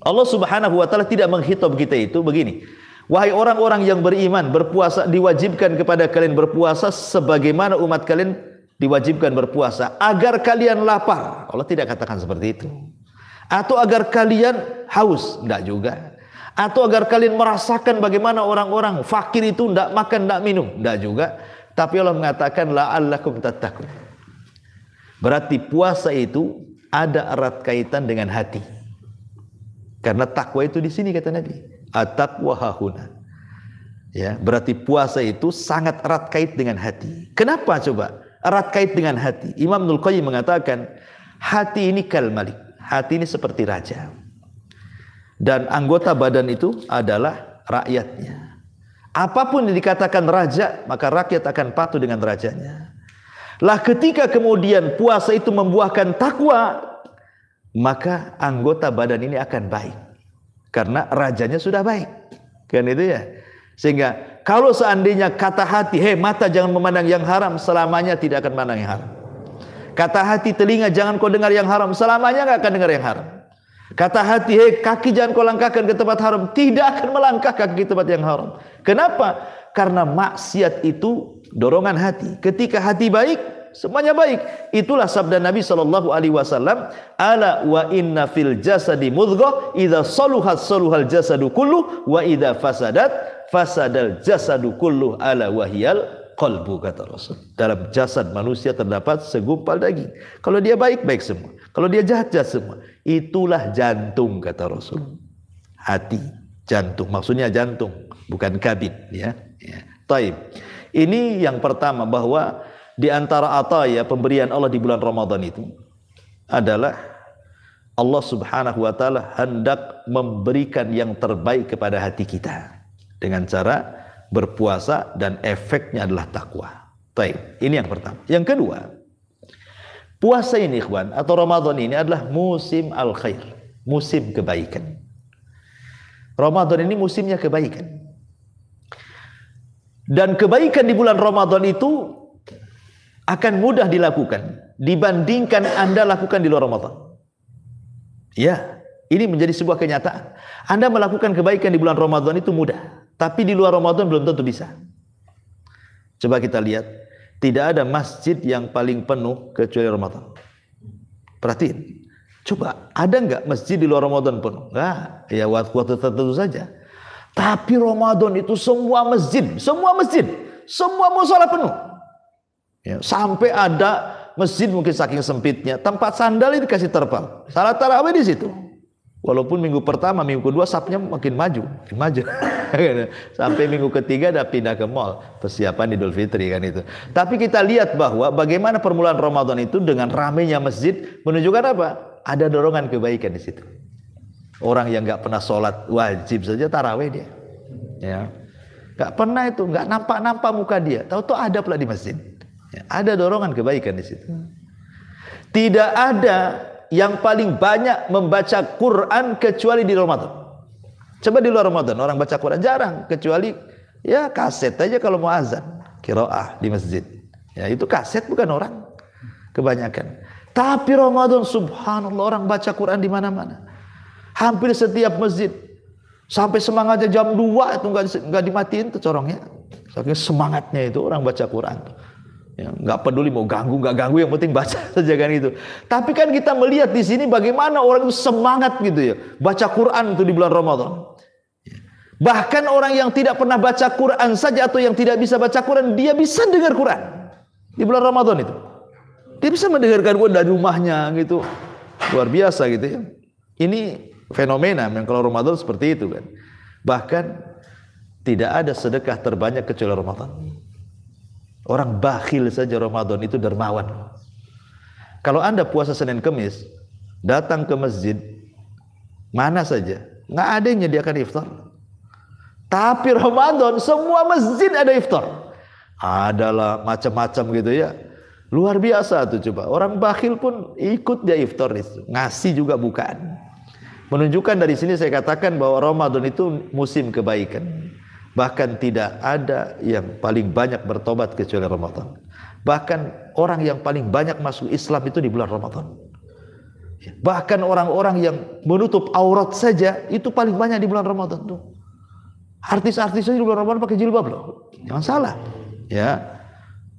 Allah Subhanahu wa taala tidak menghitab kita itu begini. Wahai orang-orang yang beriman, berpuasa diwajibkan kepada kalian berpuasa sebagaimana umat kalian diwajibkan berpuasa agar kalian lapar. Allah tidak katakan seperti itu. Atau agar kalian haus, enggak juga. Atau agar kalian merasakan bagaimana orang-orang fakir itu enggak makan, enggak minum, enggak juga tapi Allah mengatakan la allakum tattaqun. Berarti puasa itu ada erat kaitan dengan hati. Karena takwa itu di sini kata Nabi. At-taqwa hahuna. Ya, berarti puasa itu sangat erat kait dengan hati. Kenapa coba? Erat kait dengan hati. Imam Nul Qayyim mengatakan, hati ini kal malik. Hati ini seperti raja. Dan anggota badan itu adalah rakyatnya. Apapun yang dikatakan raja, maka rakyat akan patuh dengan rajanya. Lah ketika kemudian puasa itu membuahkan takwa, maka anggota badan ini akan baik. Karena rajanya sudah baik. Kan itu ya. Sehingga kalau seandainya kata hati, hei mata jangan memandang yang haram, selamanya tidak akan memandang yang haram. Kata hati, telinga jangan kau dengar yang haram, selamanya nggak akan dengar yang haram. Kata hati, hei kaki jangan kau langkahkan ke tempat haram. Tidak akan melangkah kaki ke tempat yang haram. Kenapa? Karena maksiat itu dorongan hati. Ketika hati baik, semuanya baik. Itulah sabda Nabi Shallallahu Alaihi Wasallam. Ala wa inna fil jasadi mudghah ida saluhat saluhal jasadu kullu wa ida fasadat fasadal jasadu kullu ala wahiyal kolbu kata Rasul. Dalam jasad manusia terdapat segumpal daging. Kalau dia baik baik semua. Kalau dia jahat jahat semua. Itulah jantung kata Rasul. Hati, jantung. Maksudnya jantung, bukan kabin. Ya, ya. Taib. Ini yang pertama bahwa di antara ataya pemberian Allah di bulan Ramadan itu adalah Allah Subhanahu wa taala hendak memberikan yang terbaik kepada hati kita dengan cara berpuasa dan efeknya adalah takwa. Baik, ini yang pertama. Yang kedua, puasa ini ikhwan atau Ramadan ini adalah musim al khair, musim kebaikan. Ramadan ini musimnya kebaikan. Dan kebaikan di bulan Ramadan itu akan mudah dilakukan dibandingkan Anda lakukan di luar Ramadan. Ya, ini menjadi sebuah kenyataan. Anda melakukan kebaikan di bulan Ramadan itu mudah. Tapi di luar Ramadan belum tentu bisa. Coba kita lihat, tidak ada masjid yang paling penuh kecuali Ramadan. Perhatiin. Coba, ada nggak masjid di luar Ramadan penuh? Nggak. Ya waktu-waktu tertentu saja. Tapi Ramadan itu semua masjid, semua masjid, semua musola penuh. Ya, sampai ada masjid mungkin saking sempitnya, tempat sandal ini dikasih terpal. Salat tarawih di situ. Walaupun minggu pertama, minggu kedua sapnya makin maju, makin maju. Sampai minggu ketiga ada pindah ke mall, persiapan Idul Fitri kan itu. Tapi kita lihat bahwa bagaimana permulaan Ramadan itu dengan ramainya masjid menunjukkan apa? Ada dorongan kebaikan di situ. Orang yang nggak pernah sholat wajib saja taraweh dia. Ya. Gak pernah itu, nggak nampak-nampak muka dia. tahu tuh ada pula di masjid. Ya, ada dorongan kebaikan di situ. Tidak ada yang paling banyak membaca Quran kecuali di Ramadan. Coba di luar Ramadan orang baca Quran jarang kecuali ya kaset aja kalau mau azan, kiroah di masjid. Ya itu kaset bukan orang kebanyakan. Tapi Ramadan subhanallah orang baca Quran di mana-mana. Hampir setiap masjid sampai semangatnya jam 2 itu enggak enggak dimatiin tuh corongnya. Saking semangatnya itu orang baca Quran Ya, nggak peduli mau ganggu nggak ganggu yang penting baca saja kan itu. Tapi kan kita melihat di sini bagaimana orang itu semangat gitu ya baca Quran itu di bulan Ramadan. Ya. Bahkan orang yang tidak pernah baca Quran saja atau yang tidak bisa baca Quran dia bisa dengar Quran di bulan Ramadan itu. Dia bisa mendengarkan Quran dari rumahnya gitu. Luar biasa gitu ya. Ini fenomena yang kalau Ramadan seperti itu kan. Bahkan tidak ada sedekah terbanyak kecuali Ramadan. Orang bakhil saja Ramadan itu dermawan. Kalau Anda puasa Senin Kemis, datang ke masjid, mana saja, nggak ada yang menyediakan iftar. Tapi Ramadan semua masjid ada iftar. Adalah macam-macam gitu ya. Luar biasa tuh coba. Orang bakhil pun ikut dia iftar itu. Ngasih juga bukan. Menunjukkan dari sini saya katakan bahwa Ramadan itu musim kebaikan. Bahkan tidak ada yang paling banyak bertobat kecuali Ramadan. Bahkan orang yang paling banyak masuk Islam itu di bulan Ramadan. Bahkan orang-orang yang menutup aurat saja itu paling banyak di bulan Ramadan tuh. artis artisnya di bulan Ramadan pakai jilbab loh. Jangan salah. Ya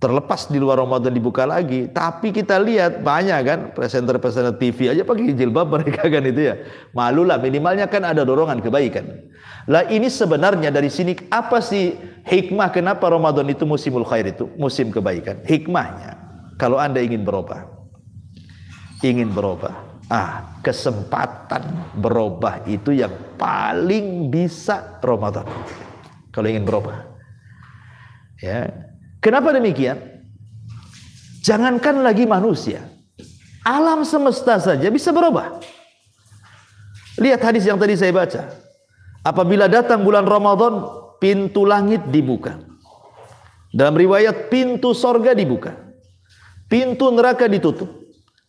terlepas di luar Ramadan dibuka lagi. Tapi kita lihat banyak kan presenter-presenter TV aja pakai jilbab mereka kan itu ya. malulah minimalnya kan ada dorongan kebaikan. Lah ini sebenarnya dari sini apa sih hikmah kenapa Ramadan itu musimul khair itu musim kebaikan. Hikmahnya kalau Anda ingin berubah. Ingin berubah. Ah, kesempatan berubah itu yang paling bisa Ramadan. Kalau ingin berubah. Ya, Kenapa demikian? Jangankan lagi manusia, alam semesta saja bisa berubah. Lihat hadis yang tadi saya baca. Apabila datang bulan Ramadan, pintu langit dibuka. Dalam riwayat pintu sorga dibuka. Pintu neraka ditutup.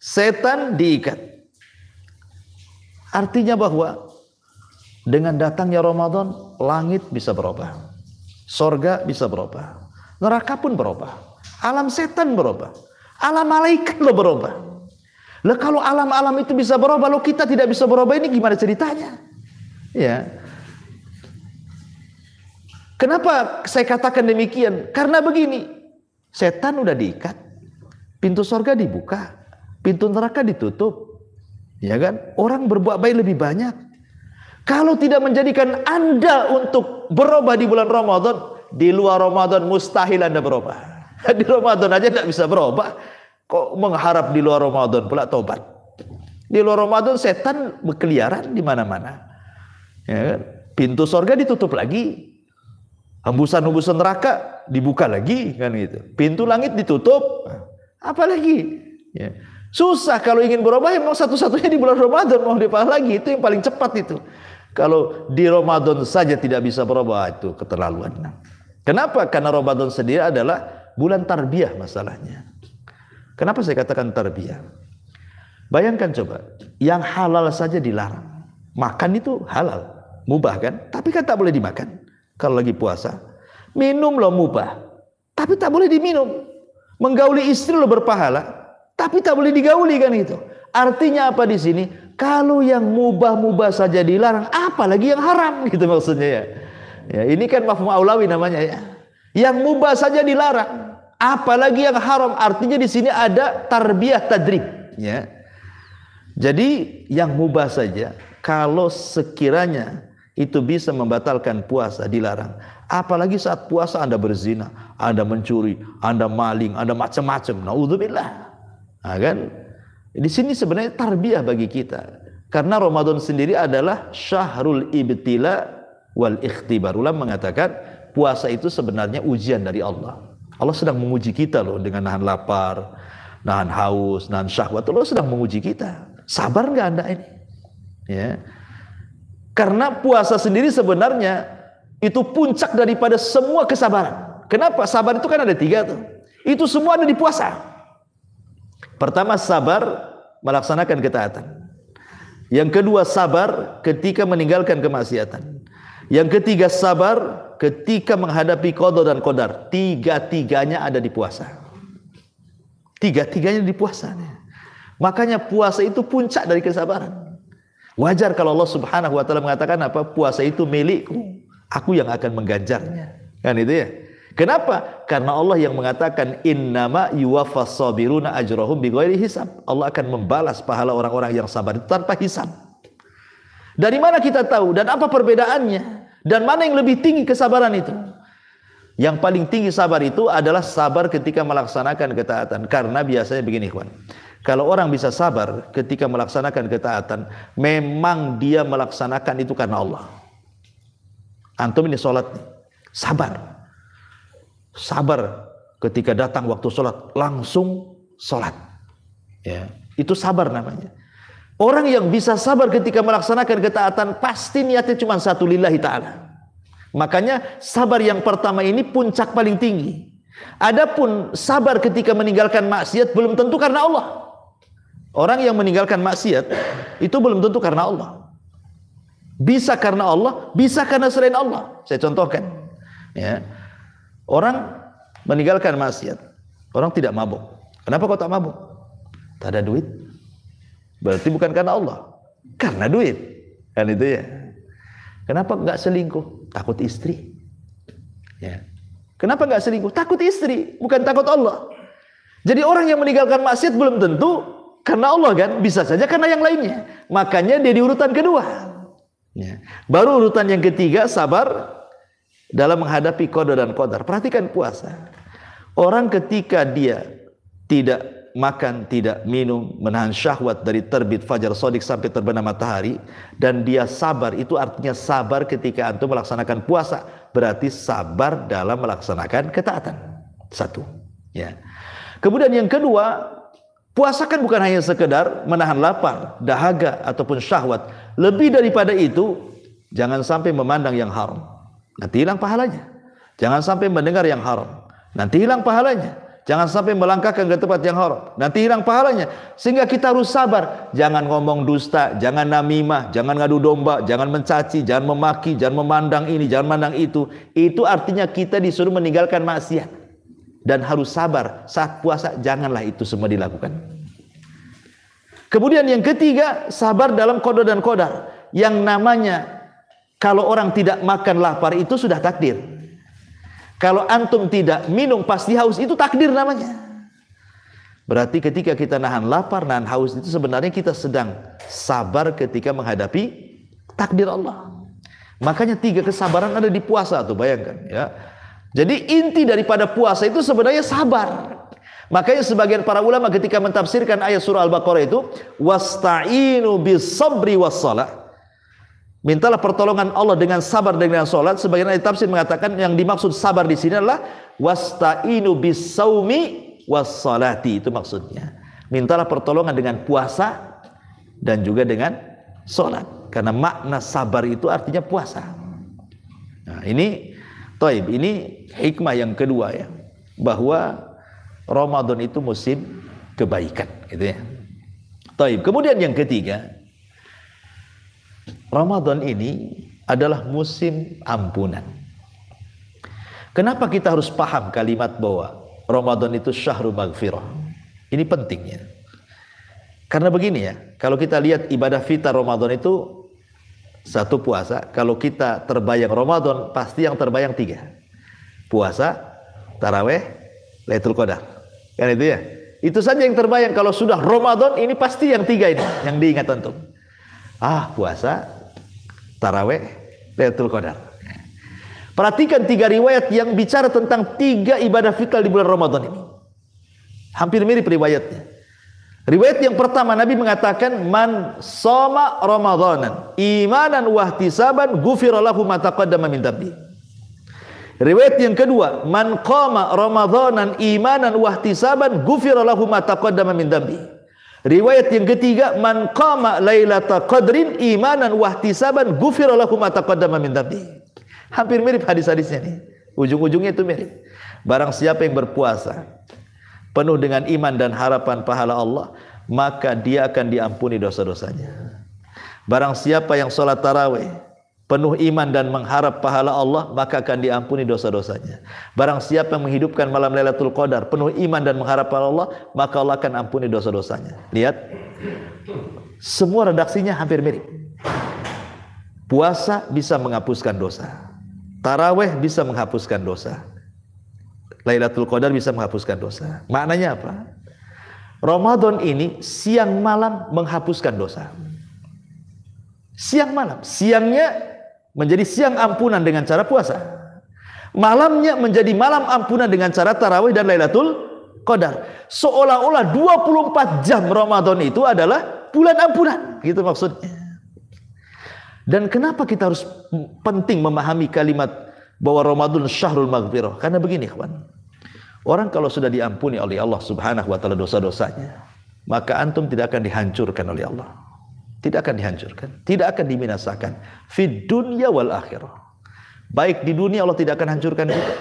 Setan diikat. Artinya bahwa dengan datangnya Ramadan, langit bisa berubah. Sorga bisa berubah. Neraka pun berubah. Alam setan berubah. Alam malaikat lo berubah. Lah kalau alam-alam itu bisa berubah, lo kita tidak bisa berubah ini gimana ceritanya? Ya. Kenapa saya katakan demikian? Karena begini, setan udah diikat, pintu sorga dibuka, pintu neraka ditutup. Ya kan? Orang berbuat baik lebih banyak. Kalau tidak menjadikan Anda untuk berubah di bulan Ramadan, di luar Ramadan mustahil Anda berubah. Di Ramadan aja tidak bisa berubah. Kok mengharap di luar Ramadan pula tobat. Di luar Ramadan setan berkeliaran di mana-mana. Ya, kan? pintu surga ditutup lagi. Hembusan-hembusan neraka dibuka lagi kan gitu. Pintu langit ditutup. Apalagi? Ya. Susah kalau ingin berubah emang satu-satunya di bulan Ramadan mau dipahala lagi itu yang paling cepat itu. Kalau di Ramadan saja tidak bisa berubah itu keterlaluan. Kenapa? Karena Ramadan sendiri adalah bulan tarbiyah masalahnya. Kenapa saya katakan tarbiyah? Bayangkan coba, yang halal saja dilarang. Makan itu halal, mubah kan? Tapi kan tak boleh dimakan kalau lagi puasa. Minum lo mubah, tapi tak boleh diminum. Menggauli istri lo berpahala, tapi tak boleh digauli kan itu. Artinya apa di sini? Kalau yang mubah-mubah saja dilarang, apalagi yang haram gitu maksudnya ya. Ya, ini kan mafhum aulawi namanya ya. Yang mubah saja dilarang, apalagi yang haram. Artinya di sini ada tarbiyah tadrib, ya. Jadi yang mubah saja kalau sekiranya itu bisa membatalkan puasa dilarang. Apalagi saat puasa Anda berzina, Anda mencuri, Anda maling, Anda macam-macam. Nauzubillah. Nah, kan? Di sini sebenarnya tarbiyah bagi kita. Karena Ramadan sendiri adalah syahrul ibtila wal ikhtibar. Ulama mengatakan puasa itu sebenarnya ujian dari Allah. Allah sedang menguji kita loh dengan nahan lapar, nahan haus, nahan syahwat. Allah sedang menguji kita. Sabar nggak anda ini? Ya. Karena puasa sendiri sebenarnya itu puncak daripada semua kesabaran. Kenapa? Sabar itu kan ada tiga tuh. Itu semua ada di puasa. Pertama sabar melaksanakan ketaatan. Yang kedua sabar ketika meninggalkan kemaksiatan. Yang ketiga sabar ketika menghadapi kodo dan kodar. Tiga-tiganya ada di puasa. Tiga-tiganya di puasa. Makanya puasa itu puncak dari kesabaran. Wajar kalau Allah Subhanahu wa taala mengatakan apa? Puasa itu milikku. Aku yang akan mengganjarnya. Kan itu ya. Kenapa? Karena Allah yang mengatakan innama yuwaffas sabiruna ajrahum bighairi hisab. Allah akan membalas pahala orang-orang yang sabar itu tanpa hisab. Dari mana kita tahu dan apa perbedaannya? Dan mana yang lebih tinggi kesabaran itu? Yang paling tinggi sabar itu adalah sabar ketika melaksanakan ketaatan. Karena biasanya begini, kawan. Kalau orang bisa sabar ketika melaksanakan ketaatan, memang dia melaksanakan itu karena Allah. Antum ini sholat, sabar. Sabar ketika datang waktu sholat, langsung sholat. Ya, itu sabar namanya. Orang yang bisa sabar ketika melaksanakan ketaatan pasti niatnya cuma satu lillahi ta'ala. Makanya sabar yang pertama ini puncak paling tinggi. Adapun sabar ketika meninggalkan maksiat belum tentu karena Allah. Orang yang meninggalkan maksiat itu belum tentu karena Allah. Bisa karena Allah, bisa karena selain Allah. Saya contohkan. Ya. Orang meninggalkan maksiat. Orang tidak mabuk. Kenapa kau tak mabuk? Tak ada duit, Berarti bukan karena Allah, karena duit. Kan itu ya. Kenapa nggak selingkuh? Takut istri. Ya. Kenapa nggak selingkuh? Takut istri, bukan takut Allah. Jadi orang yang meninggalkan maksiat belum tentu karena Allah kan, bisa saja karena yang lainnya. Makanya dia di urutan kedua. Ya. Baru urutan yang ketiga sabar dalam menghadapi kodar dan kodar. Perhatikan puasa. Orang ketika dia tidak makan, tidak minum, menahan syahwat dari terbit fajar sodik sampai terbenam matahari, dan dia sabar, itu artinya sabar ketika antum melaksanakan puasa, berarti sabar dalam melaksanakan ketaatan. Satu. Ya. Kemudian yang kedua, puasa kan bukan hanya sekedar menahan lapar, dahaga, ataupun syahwat. Lebih daripada itu, jangan sampai memandang yang haram. Nanti hilang pahalanya. Jangan sampai mendengar yang haram. Nanti hilang pahalanya. Jangan sampai melangkahkan ke tempat yang haram. Nanti hilang pahalanya. Sehingga kita harus sabar. Jangan ngomong dusta, jangan namimah, jangan ngadu domba, jangan mencaci, jangan memaki, jangan memandang ini, jangan memandang itu. Itu artinya kita disuruh meninggalkan maksiat. Dan harus sabar. Saat puasa janganlah itu semua dilakukan. Kemudian yang ketiga, sabar dalam kodar dan kodar. Yang namanya kalau orang tidak makan lapar itu sudah takdir. Kalau antum tidak minum pasti haus itu takdir namanya. Berarti ketika kita nahan lapar, nahan haus itu sebenarnya kita sedang sabar ketika menghadapi takdir Allah. Makanya tiga kesabaran ada di puasa tuh bayangkan ya. Jadi inti daripada puasa itu sebenarnya sabar. Makanya sebagian para ulama ketika mentafsirkan ayat surah Al-Baqarah itu wasta'inu bis sabri was salat Mintalah pertolongan Allah dengan sabar dengan sholat. Sebagian ayat tafsir mengatakan yang dimaksud sabar di sini adalah wasta'inu bisaumi wassalati. Itu maksudnya. Mintalah pertolongan dengan puasa dan juga dengan sholat. Karena makna sabar itu artinya puasa. Nah, ini toib, ini hikmah yang kedua ya. Bahwa Ramadan itu musim kebaikan gitu ya. Taib. Kemudian yang ketiga, Ramadan ini adalah musim ampunan. Kenapa kita harus paham kalimat bahwa Ramadan itu syahrul maghfirah? Ini pentingnya. Karena begini ya, kalau kita lihat ibadah fitrah Ramadan itu satu puasa, kalau kita terbayang Ramadan pasti yang terbayang tiga. Puasa, taraweh, Lailatul Qadar. Kan itu ya? Itu saja yang terbayang kalau sudah Ramadan ini pasti yang tiga ini yang diingat tentu. Ah, puasa, taraweh Lailatul Qadar. Perhatikan tiga riwayat yang bicara tentang tiga ibadah vital di bulan Ramadan ini. Hampir mirip riwayatnya. Riwayat yang pertama Nabi mengatakan man soma Ramadanan imanan wahtisaban ghufira lahu ma taqaddama min dhanbi. Riwayat yang kedua, man qama Ramadanan imanan wahtisaban ghufira lahu ma taqaddama min dhanbi. Riwayat yang ketiga man qama lailata qadrin imanan wahtisaban ghufirallahu ma taqaddama min dhanbi. Hampir mirip hadis-hadisnya ini. Ujung-ujungnya itu mirip. Barang siapa yang berpuasa penuh dengan iman dan harapan pahala Allah, maka dia akan diampuni dosa-dosanya. Barang siapa yang salat tarawih penuh iman dan mengharap pahala Allah, maka akan diampuni dosa-dosanya. Barang siapa yang menghidupkan malam Lailatul Qadar, penuh iman dan mengharap pahala Allah, maka Allah akan ampuni dosa-dosanya. Lihat. Semua redaksinya hampir mirip. Puasa bisa menghapuskan dosa. Taraweh bisa menghapuskan dosa. Lailatul Qadar bisa menghapuskan dosa. Maknanya apa? Ramadan ini siang malam menghapuskan dosa. Siang malam, siangnya menjadi siang ampunan dengan cara puasa. Malamnya menjadi malam ampunan dengan cara tarawih dan Lailatul Qadar. Seolah-olah 24 jam Ramadan itu adalah bulan ampunan, gitu maksudnya. Dan kenapa kita harus penting memahami kalimat bahwa Ramadan syahrul maghfirah? Karena begini, kawan. Orang kalau sudah diampuni oleh Allah Subhanahu wa taala dosa-dosanya, maka antum tidak akan dihancurkan oleh Allah. Tidak akan dihancurkan, tidak akan diminasakan. Fid dunia wal akhir, Baik di dunia Allah tidak akan hancurkan kita.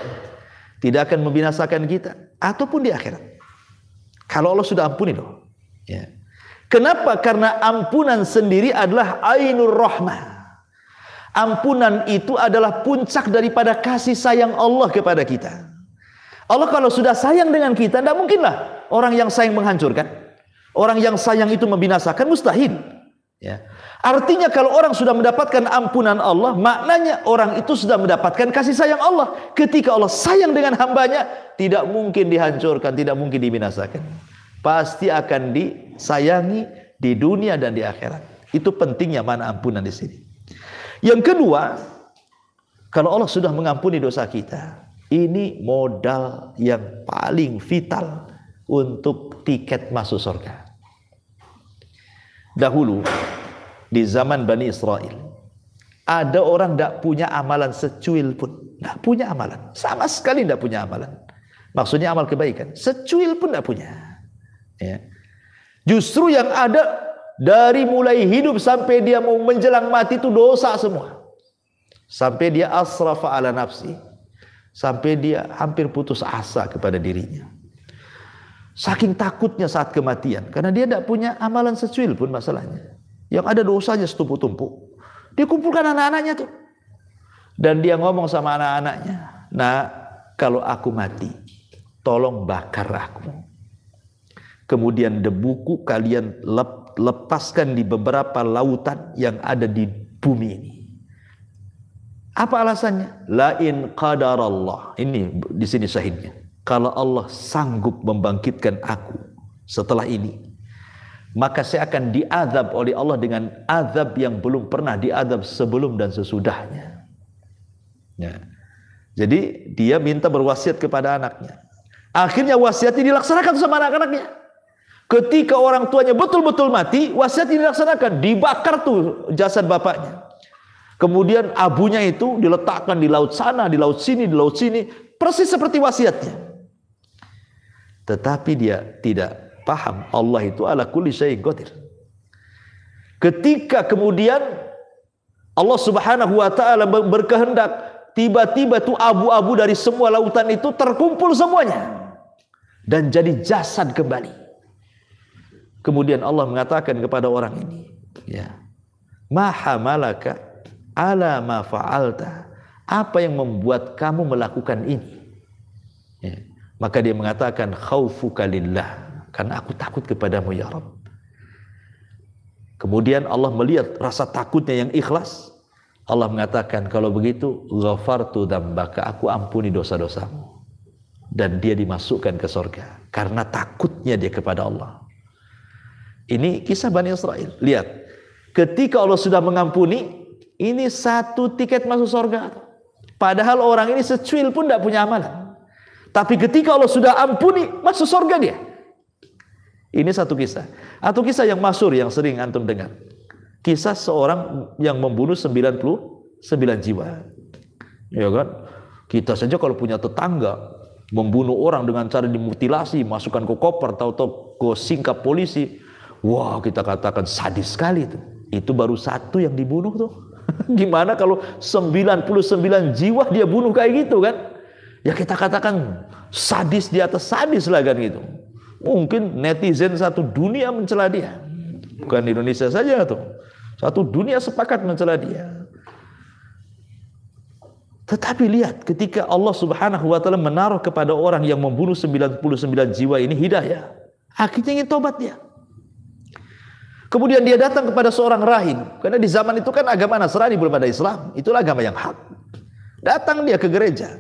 Tidak akan membinasakan kita ataupun di akhirat. Kalau Allah sudah ampuni loh. Ya. Kenapa? Karena ampunan sendiri adalah ainur rahmah. Ampunan itu adalah puncak daripada kasih sayang Allah kepada kita. Allah kalau sudah sayang dengan kita, tidak mungkinlah orang yang sayang menghancurkan. Orang yang sayang itu membinasakan, mustahil. Ya. Artinya kalau orang sudah mendapatkan ampunan Allah, maknanya orang itu sudah mendapatkan kasih sayang Allah. Ketika Allah sayang dengan hambanya, tidak mungkin dihancurkan, tidak mungkin diminasakan Pasti akan disayangi di dunia dan di akhirat. Itu pentingnya mana ampunan di sini. Yang kedua, kalau Allah sudah mengampuni dosa kita, ini modal yang paling vital untuk tiket masuk surga dahulu di zaman Bani Israel ada orang tidak punya amalan secuil pun tidak punya amalan sama sekali tidak punya amalan maksudnya amal kebaikan secuil pun tidak punya ya. justru yang ada dari mulai hidup sampai dia mau menjelang mati itu dosa semua sampai dia asrafa ala nafsi sampai dia hampir putus asa kepada dirinya Saking takutnya saat kematian. Karena dia tidak punya amalan secuil pun masalahnya. Yang ada dosanya setumpuk-tumpuk. Dia kumpulkan anak-anaknya tuh. Dan dia ngomong sama anak-anaknya. Nah, kalau aku mati, tolong bakar aku. Kemudian debuku kalian lep, lepaskan di beberapa lautan yang ada di bumi ini. Apa alasannya? Lain qadarallah. Ini di sini sahinya kalau Allah sanggup membangkitkan aku setelah ini, maka saya akan diadab oleh Allah dengan azab yang belum pernah diadab sebelum dan sesudahnya. Ya. Jadi dia minta berwasiat kepada anaknya. Akhirnya wasiatnya dilaksanakan sama anak-anaknya. Ketika orang tuanya betul-betul mati, wasiatnya dilaksanakan, dibakar tuh jasad bapaknya. Kemudian abunya itu diletakkan di laut sana, di laut sini, di laut sini, persis seperti wasiatnya. Tetapi dia tidak paham Allah itu ala kulli syai'in qadir. Ketika kemudian Allah Subhanahu wa taala berkehendak tiba-tiba tuh abu-abu dari semua lautan itu terkumpul semuanya dan jadi jasad kembali. Kemudian Allah mengatakan kepada orang ini, ya. Maha malaka ala ma fa'alta. Apa yang membuat kamu melakukan ini? Maka dia mengatakan khaufuka lillah karena aku takut kepadamu ya Rabb. Kemudian Allah melihat rasa takutnya yang ikhlas. Allah mengatakan kalau begitu ghafartu dzambaka aku ampuni dosa-dosamu. Dan dia dimasukkan ke sorga karena takutnya dia kepada Allah. Ini kisah Bani Israel. Lihat, ketika Allah sudah mengampuni, ini satu tiket masuk sorga. Padahal orang ini secuil pun tidak punya amalan. Tapi ketika Allah sudah ampuni, masuk surga dia. Ini satu kisah. Atau kisah yang masur yang sering antum dengar. Kisah seorang yang membunuh 99 jiwa. Ya kan? Kita saja kalau punya tetangga membunuh orang dengan cara dimutilasi, masukkan ke koper, tahu-tahu ke singkap polisi. Wah, kita katakan sadis sekali itu. Itu baru satu yang dibunuh tuh. Gimana kalau 99 jiwa dia bunuh kayak gitu kan? ya kita katakan sadis di atas sadis lah kan gitu. Mungkin netizen satu dunia mencela dia. Bukan di Indonesia saja tuh. Satu dunia sepakat mencela dia. Tetapi lihat ketika Allah Subhanahu wa taala menaruh kepada orang yang membunuh 99 jiwa ini hidayah, akhirnya ingin tobat dia. Kemudian dia datang kepada seorang rahim karena di zaman itu kan agama Nasrani belum ada Islam, itulah agama yang hak. Datang dia ke gereja.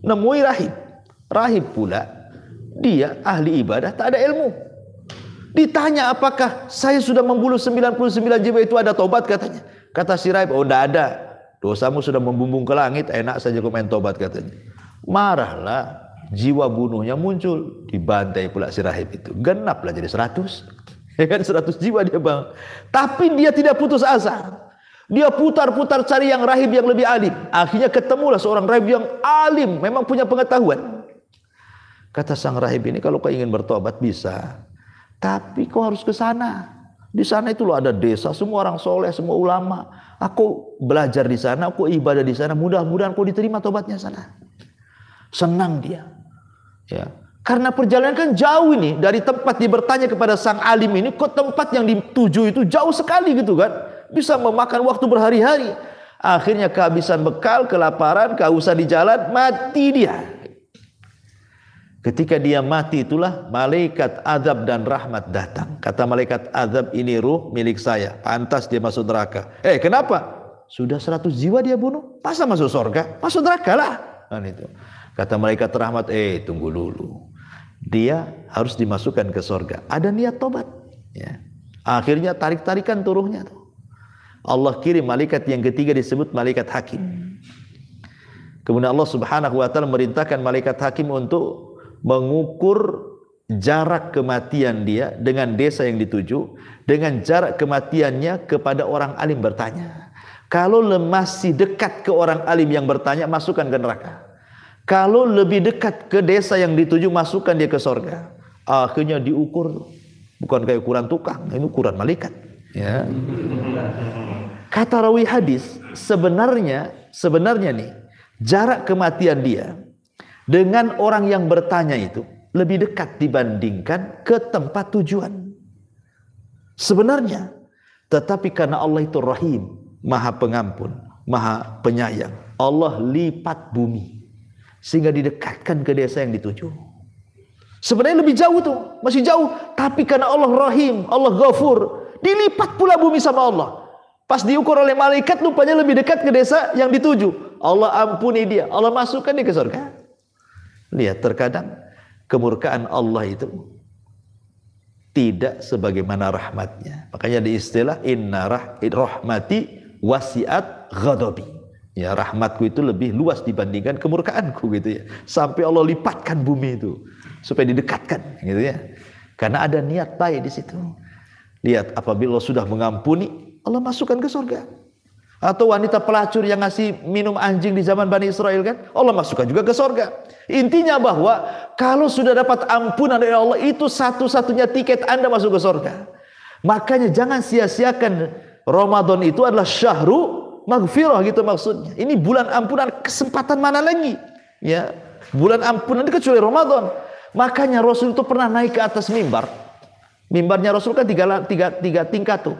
Nemui rahib. Rahib pula, dia ahli ibadah, tak ada ilmu. Ditanya apakah saya sudah membunuh 99 jiwa itu ada tobat katanya. Kata si rahib, oh tidak ada. Dosamu sudah membumbung ke langit, enak saja kau main tobat katanya. Marahlah jiwa bunuhnya muncul dibantai pula si rahib itu genaplah jadi 100 ya kan 100 jiwa dia bang tapi dia tidak putus asa dia putar-putar cari yang rahib yang lebih alim. Akhirnya ketemulah seorang rahib yang alim, memang punya pengetahuan. Kata sang rahib ini, kalau kau ingin bertobat bisa. Tapi kau harus ke sana. Di sana itu loh ada desa, semua orang soleh, semua ulama. Aku belajar di sana, aku ibadah di sana. Mudah-mudahan kau diterima tobatnya sana. Senang dia. Ya. Karena perjalanan kan jauh ini. Dari tempat dia bertanya kepada sang alim ini, kok tempat yang dituju itu jauh sekali gitu kan bisa memakan waktu berhari-hari. Akhirnya kehabisan bekal, kelaparan, kehausan di jalan, mati dia. Ketika dia mati itulah malaikat azab dan rahmat datang. Kata malaikat azab ini ruh milik saya. Pantas dia masuk neraka. Eh kenapa? Sudah seratus jiwa dia bunuh. Masa masuk surga? Masuk neraka lah. Kan itu. Kata malaikat rahmat, eh tunggu dulu. Dia harus dimasukkan ke surga. Ada niat tobat. Ya. Akhirnya tarik-tarikan turuhnya. Tuh. Allah kirim malaikat yang ketiga disebut malaikat hakim. Kemudian Allah Subhanahu wa taala merintahkan malaikat hakim untuk mengukur jarak kematian dia dengan desa yang dituju dengan jarak kematiannya kepada orang alim bertanya. Kalau masih dekat ke orang alim yang bertanya masukkan ke neraka. Kalau lebih dekat ke desa yang dituju masukkan dia ke sorga. Akhirnya diukur bukan kayak ukuran tukang, ini ukuran malaikat. Ya. Kata rawi hadis, sebenarnya sebenarnya nih jarak kematian dia dengan orang yang bertanya itu lebih dekat dibandingkan ke tempat tujuan. Sebenarnya, tetapi karena Allah itu Rahim, Maha Pengampun, Maha Penyayang, Allah lipat bumi sehingga didekatkan ke desa yang dituju. Sebenarnya lebih jauh tuh, masih jauh, tapi karena Allah Rahim, Allah Ghafur, Dilipat pula bumi sama Allah. Pas diukur oleh malaikat lupanya lebih dekat ke desa yang dituju. Allah ampuni dia. Allah masukkan dia ke surga. Lihat terkadang kemurkaan Allah itu tidak sebagaimana rahmatnya. Makanya di istilah inna rah, rahmati wasiat ghadabi. Ya rahmatku itu lebih luas dibandingkan kemurkaanku gitu ya. Sampai Allah lipatkan bumi itu supaya didekatkan gitu ya. Karena ada niat baik di situ. Lihat apabila Allah sudah mengampuni, Allah masukkan ke surga. Atau wanita pelacur yang ngasih minum anjing di zaman Bani Israel kan, Allah masukkan juga ke surga. Intinya bahwa kalau sudah dapat ampunan dari Allah itu satu-satunya tiket Anda masuk ke surga. Makanya jangan sia-siakan Ramadan itu adalah syahru maghfirah gitu maksudnya. Ini bulan ampunan kesempatan mana lagi? Ya, bulan ampunan itu kecuali Ramadan. Makanya Rasul itu pernah naik ke atas mimbar Mimbarnya Rasul kan tiga, tiga, tiga tingkat tuh.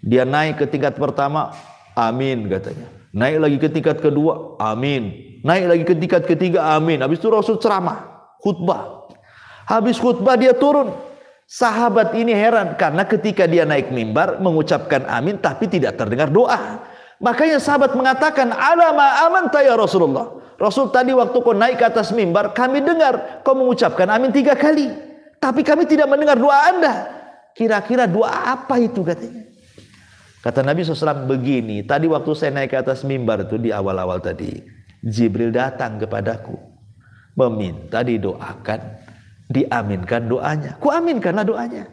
Dia naik ke tingkat pertama, amin katanya. Naik lagi ke tingkat kedua, amin. Naik lagi ke tingkat ketiga, amin. Habis itu Rasul ceramah, khutbah. Habis khutbah dia turun. Sahabat ini heran karena ketika dia naik mimbar mengucapkan amin tapi tidak terdengar doa. Makanya sahabat mengatakan alama aman ya Rasulullah. Rasul tadi waktu kau naik ke atas mimbar kami dengar kau mengucapkan amin tiga kali. Tapi kami tidak mendengar doa Anda. Kira-kira doa apa itu katanya? Kata Nabi SAW begini, tadi waktu saya naik ke atas mimbar itu di awal-awal tadi, Jibril datang kepadaku, meminta didoakan, diaminkan doanya. Ku aminkanlah doanya.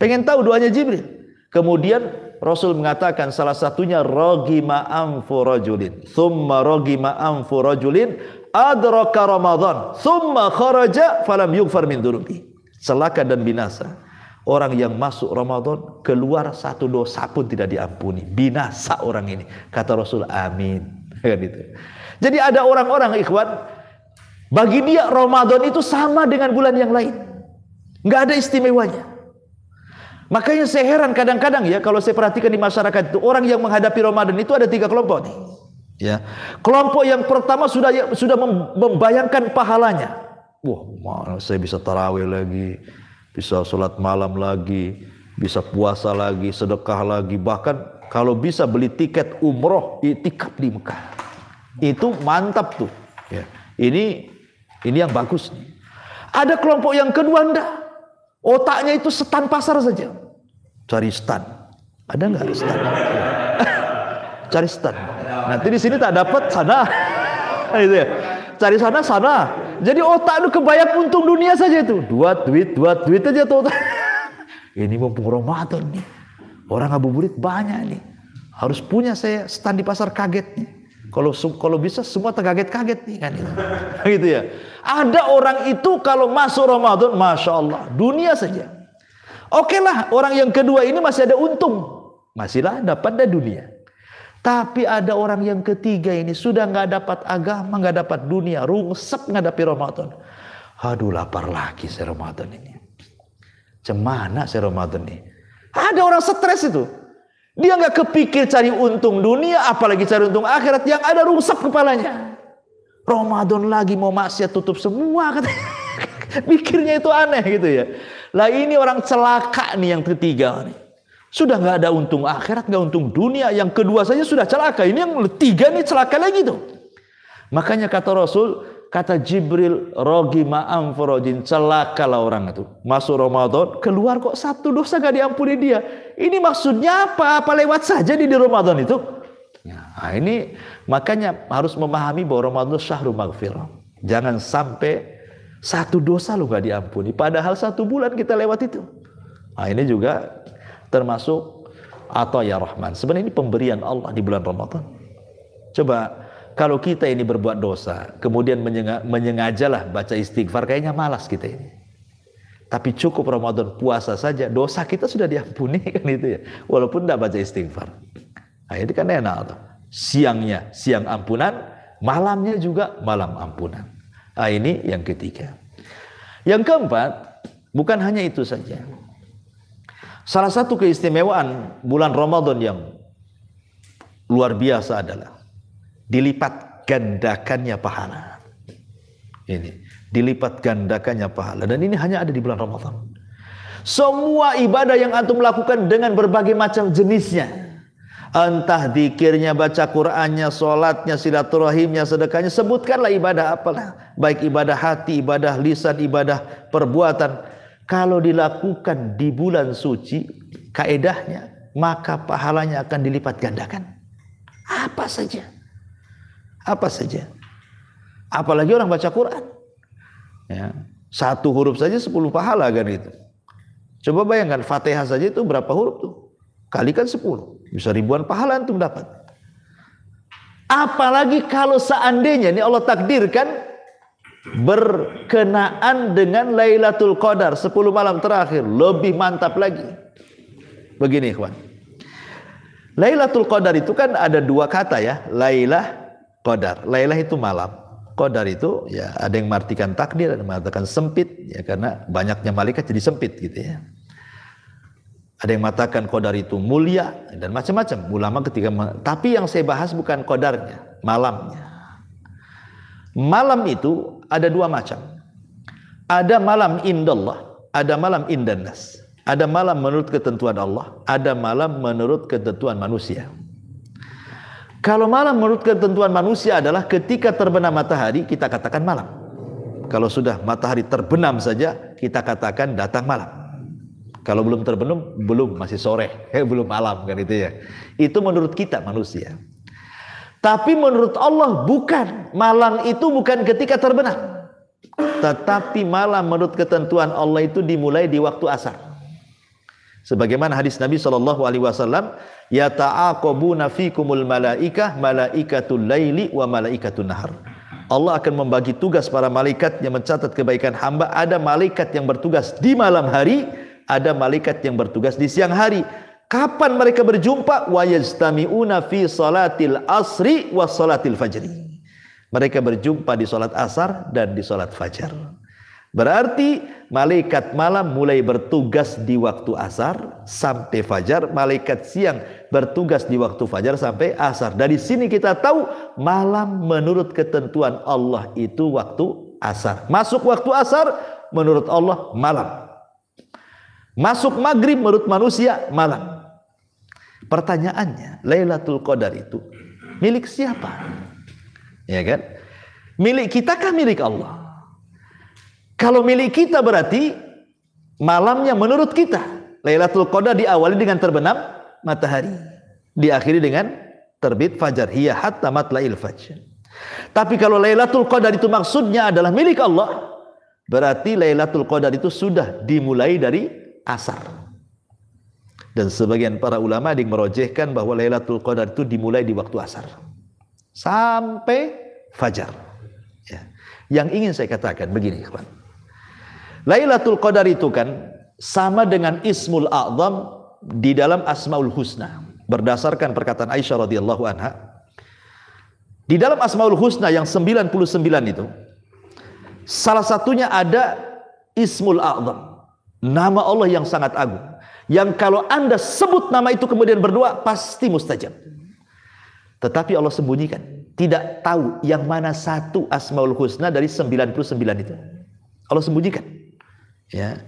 Pengen tahu doanya Jibril. Kemudian Rasul mengatakan salah satunya rogi ma'am rajulin, thumma rogi ma'am rajulin adraka Ramadan, thumma kharaja falam yugfar min dunubi celaka dan binasa. Orang yang masuk Ramadan keluar satu dosa pun tidak diampuni. Binasa orang ini. Kata Rasul, amin. gitu. Jadi ada orang-orang ikhwan, bagi dia Ramadan itu sama dengan bulan yang lain. Nggak ada istimewanya. Makanya saya heran kadang-kadang ya kalau saya perhatikan di masyarakat itu orang yang menghadapi Ramadan itu ada tiga kelompok nih. Ya. Kelompok yang pertama sudah sudah membayangkan pahalanya. Wah, mana saya bisa tarawih lagi, bisa sholat malam lagi, bisa puasa lagi, sedekah lagi, bahkan kalau bisa beli tiket umroh itikaf di Mekah. Itu mantap tuh. Ya. Ini ini yang bagus. Nih. Ada kelompok yang kedua anda otaknya itu setan pasar saja. Cari stan. Ada nggak stan? Cari stan. Nanti di sini tak dapat sana. Gitu ya. Cari sana sana. Jadi otak lu kebayang untung dunia saja itu. Dua duit, dua duit aja tuh otak. Ini mumpung Ramadan nih. Orang ngabuburit banyak nih. Harus punya saya stand di pasar kaget nih. Kalau kalau bisa semua terkaget-kaget nih kan gitu. gitu ya. Ada orang itu kalau masuk Ramadan, masya Allah, dunia saja. Oke okay lah, orang yang kedua ini masih ada untung, masihlah dapat dari dunia. Tapi ada orang yang ketiga ini sudah nggak dapat agama, nggak dapat dunia, rungsep ngadapi Ramadan. Aduh lapar lagi si Ramadan ini. Cemana si Ramadan ini? Ada orang stres itu. Dia nggak kepikir cari untung dunia, apalagi cari untung akhirat. Yang ada rungsep kepalanya. Ramadan lagi mau maksiat tutup semua katanya. Pikirnya itu aneh gitu ya. Lah ini orang celaka nih yang ketiga nih. Sudah nggak ada untung akhirat, nggak untung dunia. Yang kedua saja sudah celaka. Ini yang ketiga nih celaka lagi tuh. Makanya kata Rasul, kata Jibril, rogi ma'am furojin celaka lah orang itu. Masuk Ramadan, keluar kok satu dosa gak diampuni dia. Ini maksudnya apa? Apa lewat saja di, Ramadan itu? Ya, nah, ini makanya harus memahami bahwa Ramadan syahrul maghfirah. Jangan sampai satu dosa lo gak diampuni. Padahal satu bulan kita lewat itu. Nah, ini juga termasuk atau ya Rahman. Sebenarnya ini pemberian Allah di bulan Ramadan. Coba kalau kita ini berbuat dosa, kemudian menyengajalah baca istighfar, kayaknya malas kita ini. Tapi cukup Ramadan puasa saja, dosa kita sudah diampuni kan itu ya. Walaupun tidak baca istighfar. Nah, ini kan enak tuh. Siangnya siang ampunan, malamnya juga malam ampunan. Nah, ini yang ketiga. Yang keempat, bukan hanya itu saja. Salah satu keistimewaan bulan Ramadan yang luar biasa adalah dilipat gandakannya pahala. Ini dilipat gandakannya pahala dan ini hanya ada di bulan Ramadan. Semua ibadah yang antum lakukan dengan berbagai macam jenisnya. Entah dikirnya, baca Qur'annya, sholatnya, silaturahimnya, sedekahnya. Sebutkanlah ibadah apalah. Baik ibadah hati, ibadah lisan, ibadah perbuatan kalau dilakukan di bulan suci, kaedahnya maka pahalanya akan dilipat gandakan. Apa saja. Apa saja. Apalagi orang baca Quran. Ya. Satu huruf saja sepuluh pahala kan itu. Coba bayangkan Fatihah saja itu berapa huruf tuh? Kalikan sepuluh. Bisa ribuan pahala itu dapat. Apalagi kalau seandainya ini Allah takdirkan berkenaan dengan Lailatul Qadar 10 malam terakhir lebih mantap lagi. Begini, ikhwan. Lailatul Qadar itu kan ada dua kata ya, Lailah Qadar. Lailah itu malam, Qadar itu ya ada yang mengartikan takdir, ada yang mengatakan sempit ya karena banyaknya malaikat jadi sempit gitu ya. Ada yang mengatakan Qadar itu mulia dan macam-macam. Ulama ketika tapi yang saya bahas bukan Qadarnya malamnya. Malam itu ada dua macam. Ada malam indallah, ada malam indannas. Ada malam menurut ketentuan Allah, ada malam menurut ketentuan manusia. Kalau malam menurut ketentuan manusia adalah ketika terbenam matahari, kita katakan malam. Kalau sudah matahari terbenam saja, kita katakan datang malam. Kalau belum terbenam, belum masih sore, eh, belum malam kan itu ya. Itu menurut kita manusia. Tapi menurut Allah bukan. Malang itu bukan ketika terbenam. Tetapi malam menurut ketentuan Allah itu dimulai di waktu asar. Sebagaimana hadis Nabi Shallallahu Alaihi Wasallam, ya ta'aqabuna fikumul malaika malaikatul laili wa malaikatul nahar. Allah akan membagi tugas para malaikat yang mencatat kebaikan hamba. Ada malaikat yang bertugas di malam hari, ada malaikat yang bertugas di siang hari. Kapan mereka berjumpa? Wa fi salatil asri wa salatil fajri. Mereka berjumpa di salat asar dan di salat fajar. Berarti malaikat malam mulai bertugas di waktu asar sampai fajar, malaikat siang bertugas di waktu fajar sampai asar. Dari sini kita tahu malam menurut ketentuan Allah itu waktu asar. Masuk waktu asar menurut Allah malam. Masuk maghrib menurut manusia malam. Pertanyaannya, Lailatul Qadar itu milik siapa? Ya kan? Milik kita kah milik Allah? Kalau milik kita berarti malamnya menurut kita. Lailatul Qadar diawali dengan terbenam matahari. Diakhiri dengan terbit fajar. Hiya hatta matla'il fajr. Tapi kalau Lailatul Qadar itu maksudnya adalah milik Allah. Berarti Lailatul Qadar itu sudah dimulai dari asar. Dan sebagian para ulama yang merojehkan bahwa Lailatul Qadar itu dimulai di waktu asar. Sampai fajar. Ya. Yang ingin saya katakan begini, ikhwan. Lailatul Qadar itu kan sama dengan Ismul A'zam di dalam Asmaul Husna. Berdasarkan perkataan Aisyah radhiyallahu anha, di dalam Asmaul Husna yang 99 itu, salah satunya ada Ismul A'zam, nama Allah yang sangat agung yang kalau Anda sebut nama itu kemudian berdoa pasti mustajab. Tetapi Allah sembunyikan, tidak tahu yang mana satu Asmaul Husna dari 99 itu. Allah sembunyikan. Ya.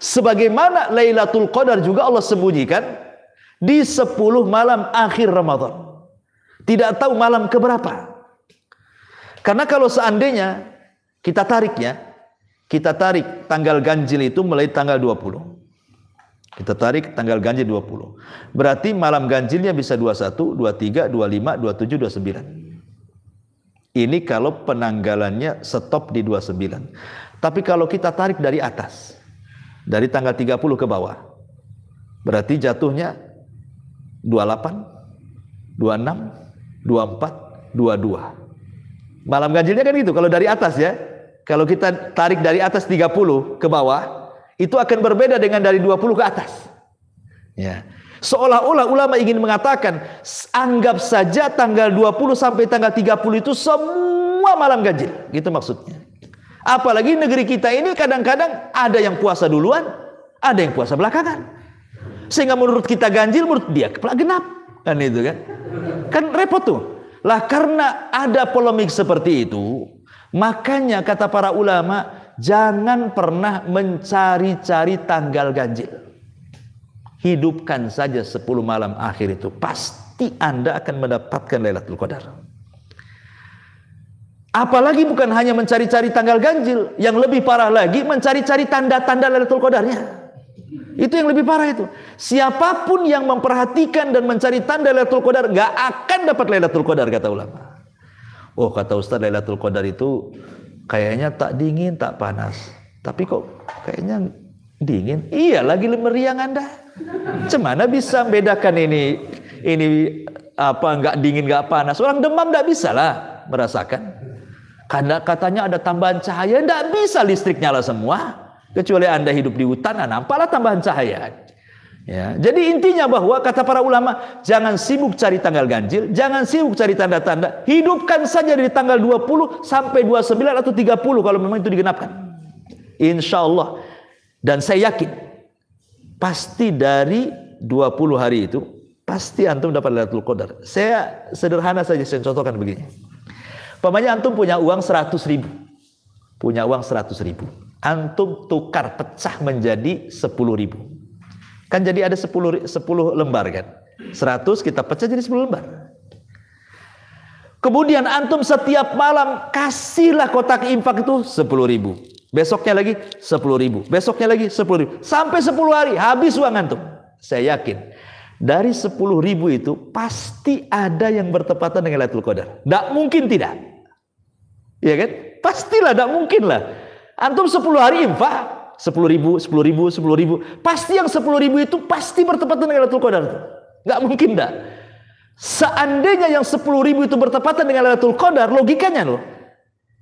Sebagaimana Lailatul Qadar juga Allah sembunyikan di 10 malam akhir Ramadan. Tidak tahu malam keberapa. Karena kalau seandainya kita tariknya, kita tarik tanggal ganjil itu mulai tanggal 20. Kita tarik tanggal ganjil 20. Berarti malam ganjilnya bisa 21, 23, 25, 27, 29. Ini kalau penanggalannya stop di 29. Tapi kalau kita tarik dari atas, dari tanggal 30 ke bawah, berarti jatuhnya 28, 26, 24, 22. Malam ganjilnya kan gitu kalau dari atas ya. Kalau kita tarik dari atas 30 ke bawah, itu akan berbeda dengan dari 20 ke atas. Ya. Seolah-olah ulama ingin mengatakan anggap saja tanggal 20 sampai tanggal 30 itu semua malam ganjil. Gitu maksudnya. Apalagi negeri kita ini kadang-kadang ada yang puasa duluan, ada yang puasa belakangan. Sehingga menurut kita ganjil, menurut dia kepala genap. Kan itu kan. Kan repot tuh. Lah karena ada polemik seperti itu, makanya kata para ulama, Jangan pernah mencari-cari tanggal ganjil. Hidupkan saja 10 malam akhir itu. Pasti Anda akan mendapatkan Lailatul Qadar. Apalagi bukan hanya mencari-cari tanggal ganjil, yang lebih parah lagi mencari-cari tanda-tanda Lailatul Qadarnya. Itu yang lebih parah itu. Siapapun yang memperhatikan dan mencari tanda Lailatul Qadar nggak akan dapat Lailatul Qadar kata ulama. Oh kata Ustaz Lailatul Qadar itu Kayaknya tak dingin, tak panas. Tapi kok kayaknya dingin? Iya, lagi meriang Anda. Cemana bisa bedakan ini ini apa nggak dingin nggak panas? Orang demam nggak bisa lah merasakan. Karena katanya ada tambahan cahaya, nggak bisa listrik nyala semua. Kecuali Anda hidup di hutan, nah nampaklah tambahan cahaya. Ya, jadi intinya bahwa kata para ulama, jangan sibuk cari tanggal ganjil, jangan sibuk cari tanda-tanda, hidupkan saja dari tanggal 20 sampai 29 atau 30 kalau memang itu digenapkan. Insya Allah. Dan saya yakin, pasti dari 20 hari itu, pasti antum dapat Lailatul Qadar. Saya sederhana saja, saya contohkan begini. Pemanya antum punya uang 100 ribu. Punya uang 100 ribu. Antum tukar pecah menjadi 10 ribu Kan jadi ada 10, 10 lembar kan. 100 kita pecah jadi 10 lembar. Kemudian antum setiap malam kasihlah kotak infak itu 10 ribu. Besoknya lagi 10 ribu. Besoknya lagi 10 ribu. Sampai 10 hari habis uang antum. Saya yakin. Dari 10 ribu itu pasti ada yang bertepatan dengan Lailatul Qadar. Tidak mungkin tidak. Iya kan? Pastilah, tidak mungkin lah. Antum 10 hari infak, sepuluh ribu, sepuluh ribu, sepuluh ribu. Pasti yang sepuluh ribu itu pasti bertepatan dengan Lailatul Qadar. Gak mungkin dah. Seandainya yang sepuluh ribu itu bertepatan dengan Lailatul Qadar, logikanya loh.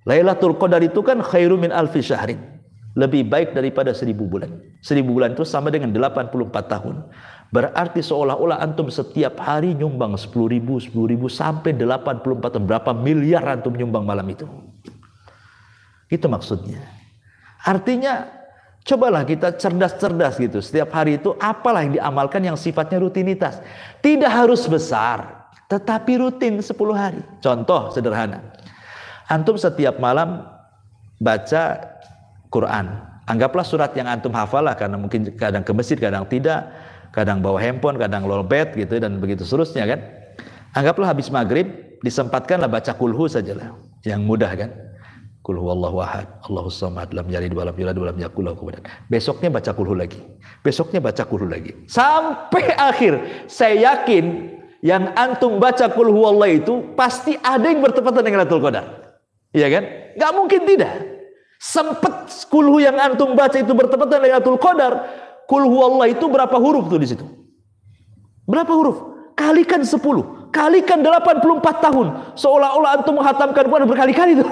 Lailatul Qadar itu kan khairu min alfi syahrin. Lebih baik daripada seribu bulan. Seribu bulan itu sama dengan delapan puluh empat tahun. Berarti seolah-olah antum setiap hari nyumbang sepuluh ribu, sepuluh ribu sampai delapan puluh empat Berapa miliar antum nyumbang malam itu. Itu maksudnya. Artinya Cobalah kita cerdas-cerdas gitu. Setiap hari itu apalah yang diamalkan yang sifatnya rutinitas. Tidak harus besar, tetapi rutin 10 hari. Contoh sederhana. Antum setiap malam baca Quran. Anggaplah surat yang antum hafal lah karena mungkin kadang ke masjid, kadang tidak, kadang bawa handphone, kadang lolbet gitu dan begitu seterusnya kan. Anggaplah habis maghrib disempatkanlah baca kulhu sajalah yang mudah kan. Kul huwallahu ahad, Allahu samad, lam yalid wa lam yulad wa lam yakul lahu kufuwan Besoknya baca kulhu lagi. Besoknya baca kulhu lagi. Sampai akhir. Saya yakin yang antum baca kulhu allah itu pasti ada yang bertepatan dengan Lailatul Qadar. Iya kan? Gak mungkin tidak. sempat kulhu yang antum baca itu bertepatan dengan Lailatul Qadar. kulhu allah itu berapa huruf tuh di situ? Berapa huruf? Kalikan sepuluh, kalikan delapan puluh empat tahun. Seolah-olah antum menghatamkan Quran berkali-kali tuh.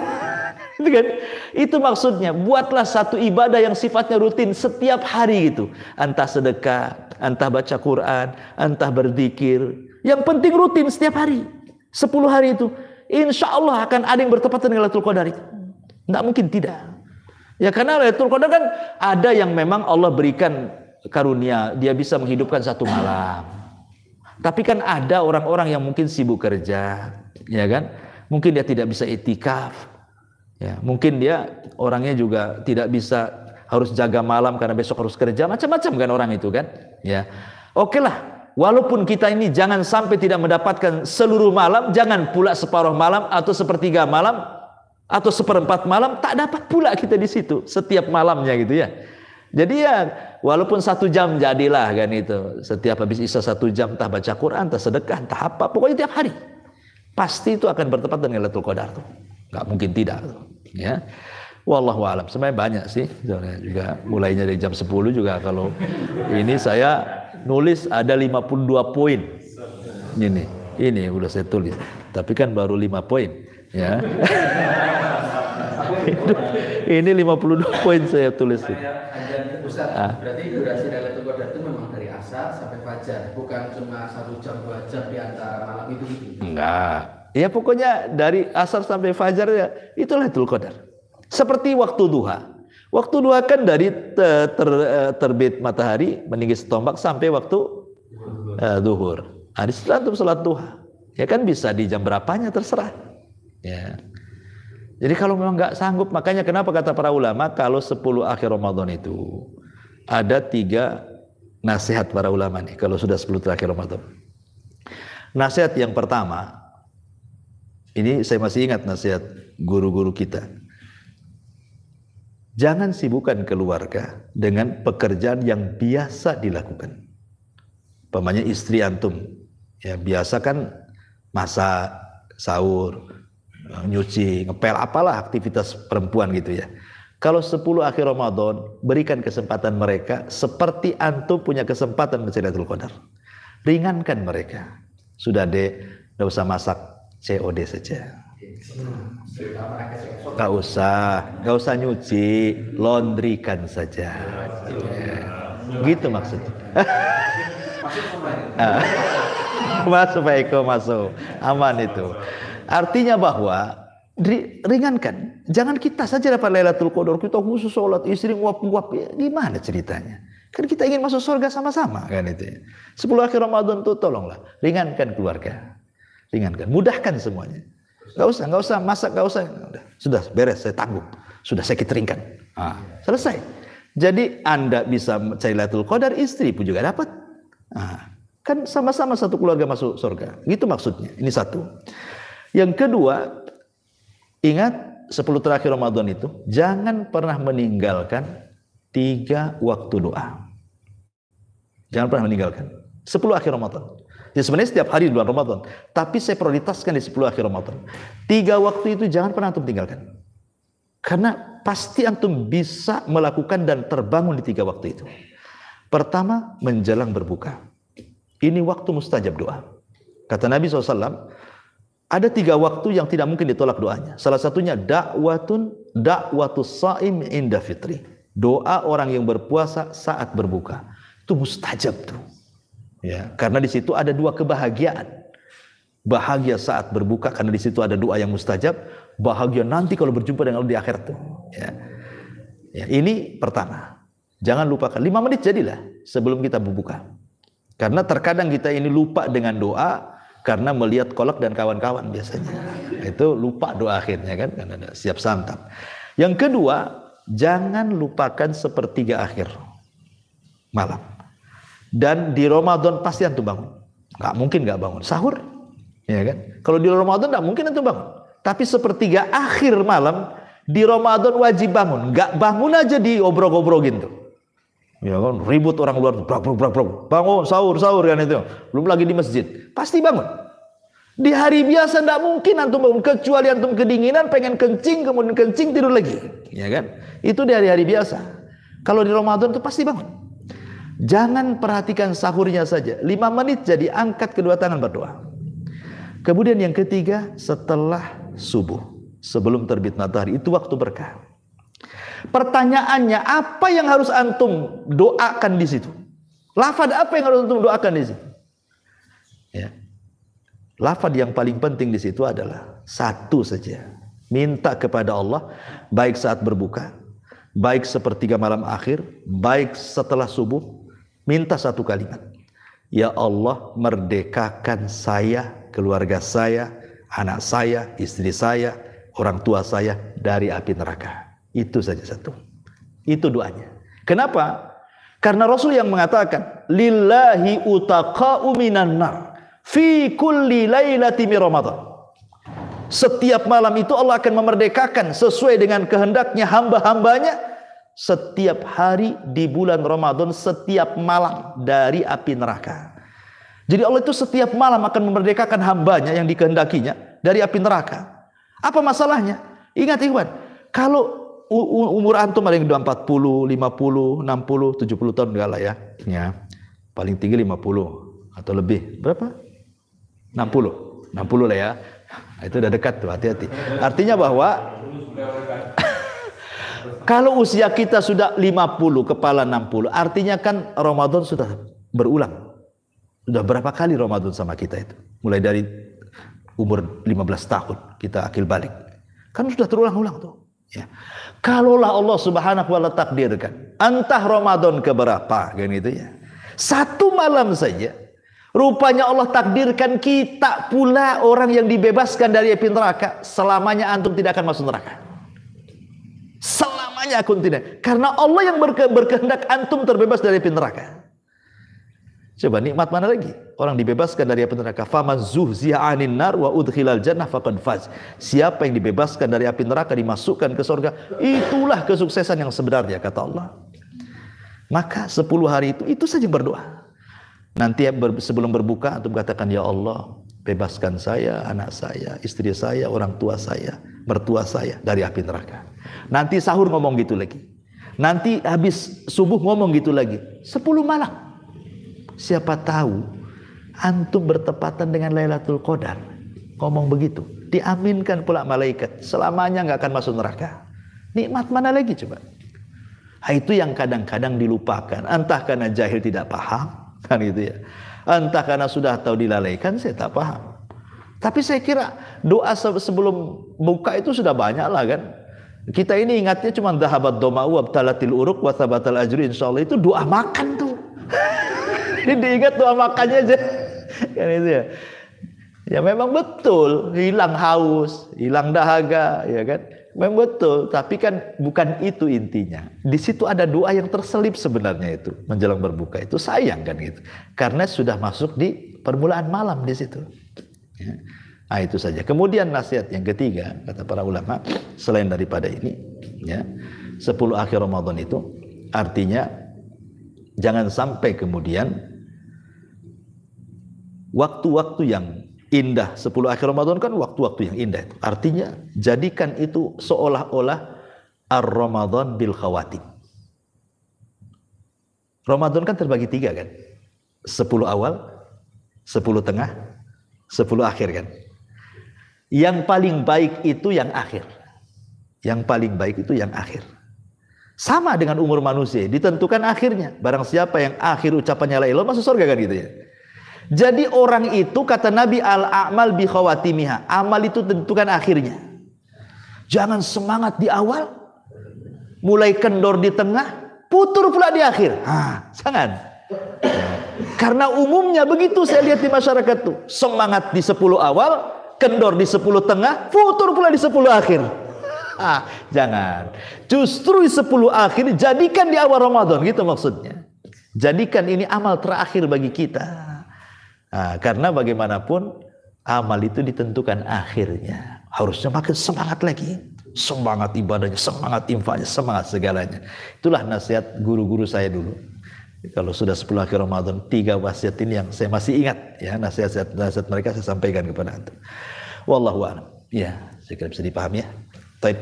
itu kan itu maksudnya buatlah satu ibadah yang sifatnya rutin setiap hari gitu entah sedekah entah baca Quran entah berzikir yang penting rutin setiap hari 10 hari itu insya Allah akan ada yang bertepatan dengan Lailatul Qadar itu tidak mungkin tidak ya karena Lailatul Qadar kan ada yang memang Allah berikan karunia dia bisa menghidupkan satu malam tapi kan ada orang-orang yang mungkin sibuk kerja ya kan mungkin dia tidak bisa itikaf Ya, mungkin dia orangnya juga tidak bisa harus jaga malam karena besok harus kerja, macam-macam kan orang itu kan. Ya. Oke lah, walaupun kita ini jangan sampai tidak mendapatkan seluruh malam, jangan pula separuh malam atau sepertiga malam atau seperempat malam tak dapat pula kita di situ setiap malamnya gitu ya. Jadi ya walaupun satu jam jadilah kan itu. Setiap habis isya satu jam entah baca Quran, entah sedekah, entah apa, pokoknya tiap hari. Pasti itu akan bertepatan dengan Lailatul Qadar tuh. nggak mungkin tidak tuh ya. Wallahu alam. Sebenarnya banyak sih sebenarnya juga mulainya dari jam 10 juga kalau ini saya nulis ada 52 poin. Ini ini udah saya tulis. Tapi kan baru 5 poin ya. ini 52 poin saya tulis. Ustaz, ah. berarti durasi Lailatul Qadar itu memang dari asar sampai fajar, bukan cuma satu jam dua jam di antara malam itu gitu. Enggak, Ya pokoknya dari asar sampai fajar ya itulah itu Qadar. Seperti waktu duha. Waktu duha kan dari ter, ter, terbit matahari meninggi setombak sampai waktu uh, duhur. Nah, setelah itu sholat duha. Ya kan bisa di jam berapanya terserah. Ya. Jadi kalau memang nggak sanggup, makanya kenapa kata para ulama kalau 10 akhir Ramadan itu ada tiga nasihat para ulama nih kalau sudah 10 terakhir Ramadan. Nasihat yang pertama, ini saya masih ingat nasihat guru-guru kita. Jangan sibukkan keluarga dengan pekerjaan yang biasa dilakukan. Pemanya istri antum, ya biasa kan masak, sahur, nyuci, ngepel, apalah aktivitas perempuan gitu ya. Kalau 10 akhir Ramadan, berikan kesempatan mereka seperti antum punya kesempatan mencari Qadar. Ringankan mereka. Sudah deh, gak usah masak COD saja. Gak usah, gak usah nyuci, laundrykan saja. Gitu maksudnya. Ah. masuk Pak Eko, masuk. Aman itu. Artinya bahwa ringankan. Jangan kita saja dapat Lailatul Qadar, kita khusus sholat, istri nguap-nguap. Ya, gimana ceritanya? Kan kita ingin masuk surga sama-sama kan itu. Ya. sepuluh akhir Ramadan tuh tolonglah ringankan keluarga. Ringankan, mudahkan semuanya. Gak usah, gak usah masak, gak usah. Udah, sudah beres, saya tanggung. Sudah saya kiteringkan Ah. selesai. Jadi Anda bisa cari Lailatul Qadar, istri pun juga dapat. Ah. kan sama-sama satu keluarga masuk surga. Gitu maksudnya. Ini satu. Yang kedua, ingat sepuluh terakhir Ramadan itu, jangan pernah meninggalkan tiga waktu doa. Jangan pernah meninggalkan. sepuluh akhir Ramadan. Ya sebenarnya setiap hari di bulan Ramadan. Tapi saya prioritaskan di 10 akhir Ramadan. Tiga waktu itu jangan pernah antum tinggalkan. Karena pasti antum bisa melakukan dan terbangun di tiga waktu itu. Pertama, menjelang berbuka. Ini waktu mustajab doa. Kata Nabi SAW, ada tiga waktu yang tidak mungkin ditolak doanya. Salah satunya dakwatun dakwatus saim inda fitri. Doa orang yang berpuasa saat berbuka. Itu mustajab tuh. Ya, karena di situ ada dua kebahagiaan. Bahagia saat berbuka karena di situ ada doa yang mustajab, bahagia nanti kalau berjumpa dengan Allah di akhirat tuh. Ya. ya. ini pertama. Jangan lupakan lima menit jadilah sebelum kita berbuka. Karena terkadang kita ini lupa dengan doa karena melihat kolak dan kawan-kawan biasanya. Itu lupa doa akhirnya kan karena ada siap santap. Yang kedua, jangan lupakan sepertiga akhir malam. Dan di Ramadan pasti antum bangun. Gak mungkin gak bangun. Sahur. Ya kan? Kalau di Ramadan gak mungkin antum bangun. Tapi sepertiga akhir malam di Ramadan wajib bangun. Gak bangun aja di obrol-obrol tuh. Ya kan? Ribut orang luar. Brak, brak, brak, brak. Bangun, sahur, sahur kan itu. Belum lagi di masjid. Pasti bangun. Di hari biasa gak mungkin antum bangun kecuali antum kedinginan pengen kencing kemudian kencing tidur lagi, ya kan? Itu di hari-hari biasa. Kalau di Ramadan itu pasti bangun. Jangan perhatikan sahurnya saja. Lima menit jadi angkat kedua tangan berdoa. Kemudian yang ketiga setelah subuh. Sebelum terbit matahari. Itu waktu berkah. Pertanyaannya apa yang harus antum doakan di situ? Lafad apa yang harus antum doakan di situ? Ya. Lafad yang paling penting di situ adalah satu saja. Minta kepada Allah baik saat berbuka, baik sepertiga malam akhir, baik setelah subuh, Minta satu kalimat. Ya Allah, merdekakan saya, keluarga saya, anak saya, istri saya, orang tua saya dari api neraka. Itu saja satu. Itu doanya. Kenapa? Karena Rasul yang mengatakan, "Lillahi utaqa'u minan nar fi kulli mi Ramadan." Setiap malam itu Allah akan memerdekakan sesuai dengan kehendaknya hamba-hambanya setiap hari di bulan Ramadan setiap malam dari api neraka. Jadi Allah itu setiap malam akan memerdekakan hambanya yang dikehendakinya dari api neraka. Apa masalahnya? Ingat Iwan, kalau umur antum ada yang 40, 50, 60, 70 tahun enggak lah ya. ya. Paling tinggi 50 atau lebih. Berapa? 60. 60 lah ya. Itu udah dekat tuh, hati-hati. Artinya bahwa kalau usia kita sudah 50, kepala 60, artinya kan Ramadan sudah berulang. Sudah berapa kali Ramadan sama kita itu? Mulai dari umur 15 tahun kita akil balik. Kan sudah terulang-ulang tuh. Ya. Kalaulah Allah Subhanahu wa taala takdirkan entah Ramadan ke berapa kan gitu ya. Satu malam saja Rupanya Allah takdirkan kita pula orang yang dibebaskan dari api neraka. Selamanya antum tidak akan masuk neraka. Selamanya aku tidak. Karena Allah yang berke berkehendak antum terbebas dari api neraka. Coba nikmat mana lagi? Orang dibebaskan dari api neraka. Faman zuhziya anin nar wa udkhilal jannah faqad faz. Siapa yang dibebaskan dari api neraka dimasukkan ke surga, itulah kesuksesan yang sebenarnya kata Allah. Maka 10 hari itu itu saja berdoa. Nanti sebelum berbuka antum katakan ya Allah, bebaskan saya, anak saya, istri saya, orang tua saya, mertua saya dari api neraka. Nanti sahur ngomong gitu lagi. Nanti habis subuh ngomong gitu lagi. Sepuluh malam. Siapa tahu antum bertepatan dengan Lailatul Qadar. Ngomong begitu. Diaminkan pula malaikat. Selamanya nggak akan masuk neraka. Nikmat mana lagi coba? Nah, itu yang kadang-kadang dilupakan. Entah karena jahil tidak paham. Kan gitu ya. Entah karena sudah tahu dilalaikan saya tak paham. Tapi saya kira doa sebelum buka itu sudah banyak lah kan kita ini ingatnya cuma dahabat uab talatil uruk wasabatal ajri Allah itu doa makan tuh. Ini diingat doa makannya aja. kan itu ya. Ya memang betul hilang haus, hilang dahaga, ya kan? Memang betul, tapi kan bukan itu intinya. Di situ ada doa yang terselip sebenarnya itu menjelang berbuka itu sayang kan gitu. Karena sudah masuk di permulaan malam di situ. Ya. Nah, itu saja. Kemudian nasihat yang ketiga kata para ulama selain daripada ini ya 10 akhir Ramadan itu artinya jangan sampai kemudian waktu-waktu yang indah 10 akhir Ramadan kan waktu-waktu yang indah itu. Artinya jadikan itu seolah-olah ar-Ramadan bil khawatim. Ramadan kan terbagi tiga kan? 10 awal, 10 tengah, 10 akhir kan? Yang paling baik itu yang akhir. Yang paling baik itu yang akhir. Sama dengan umur manusia, ditentukan akhirnya. Barang siapa yang akhir ucapannya la ilaha masuk surga kan gitu ya. Jadi orang itu kata Nabi al-amal bi khawatimiha. Amal itu tentukan akhirnya. Jangan semangat di awal, mulai kendor di tengah, putur pula di akhir. Ah jangan. Karena umumnya begitu saya lihat di masyarakat tuh. Semangat di 10 awal, kendor di sepuluh tengah, futur pula di sepuluh akhir. Ah, jangan. Justru di sepuluh akhir jadikan di awal Ramadan gitu maksudnya. Jadikan ini amal terakhir bagi kita. Nah, karena bagaimanapun amal itu ditentukan akhirnya. Harusnya makin semangat lagi. Semangat ibadahnya, semangat infaknya, semangat segalanya. Itulah nasihat guru-guru saya dulu kalau sudah 10 akhir Ramadan, tiga wasiat ini yang saya masih ingat ya nasihat nasihat mereka saya sampaikan kepada Anda. Wallahu a'lam. Ya, saya kira bisa dipahami ya. Taib.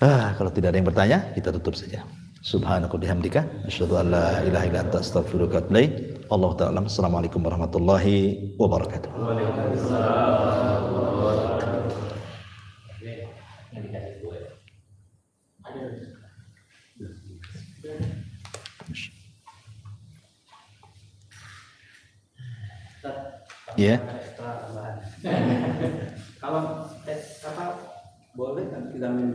Ah, kalau tidak ada yang bertanya, kita tutup saja. Subhanaku bihamdika asyhadu an la ilaha illa anta astaghfiruka wa Allah taala. Assalamualaikum warahmatullahi wabarakatuh. Waalaikumsalam. Ya. Yeah. Kalau eh, apa boleh kan kita minum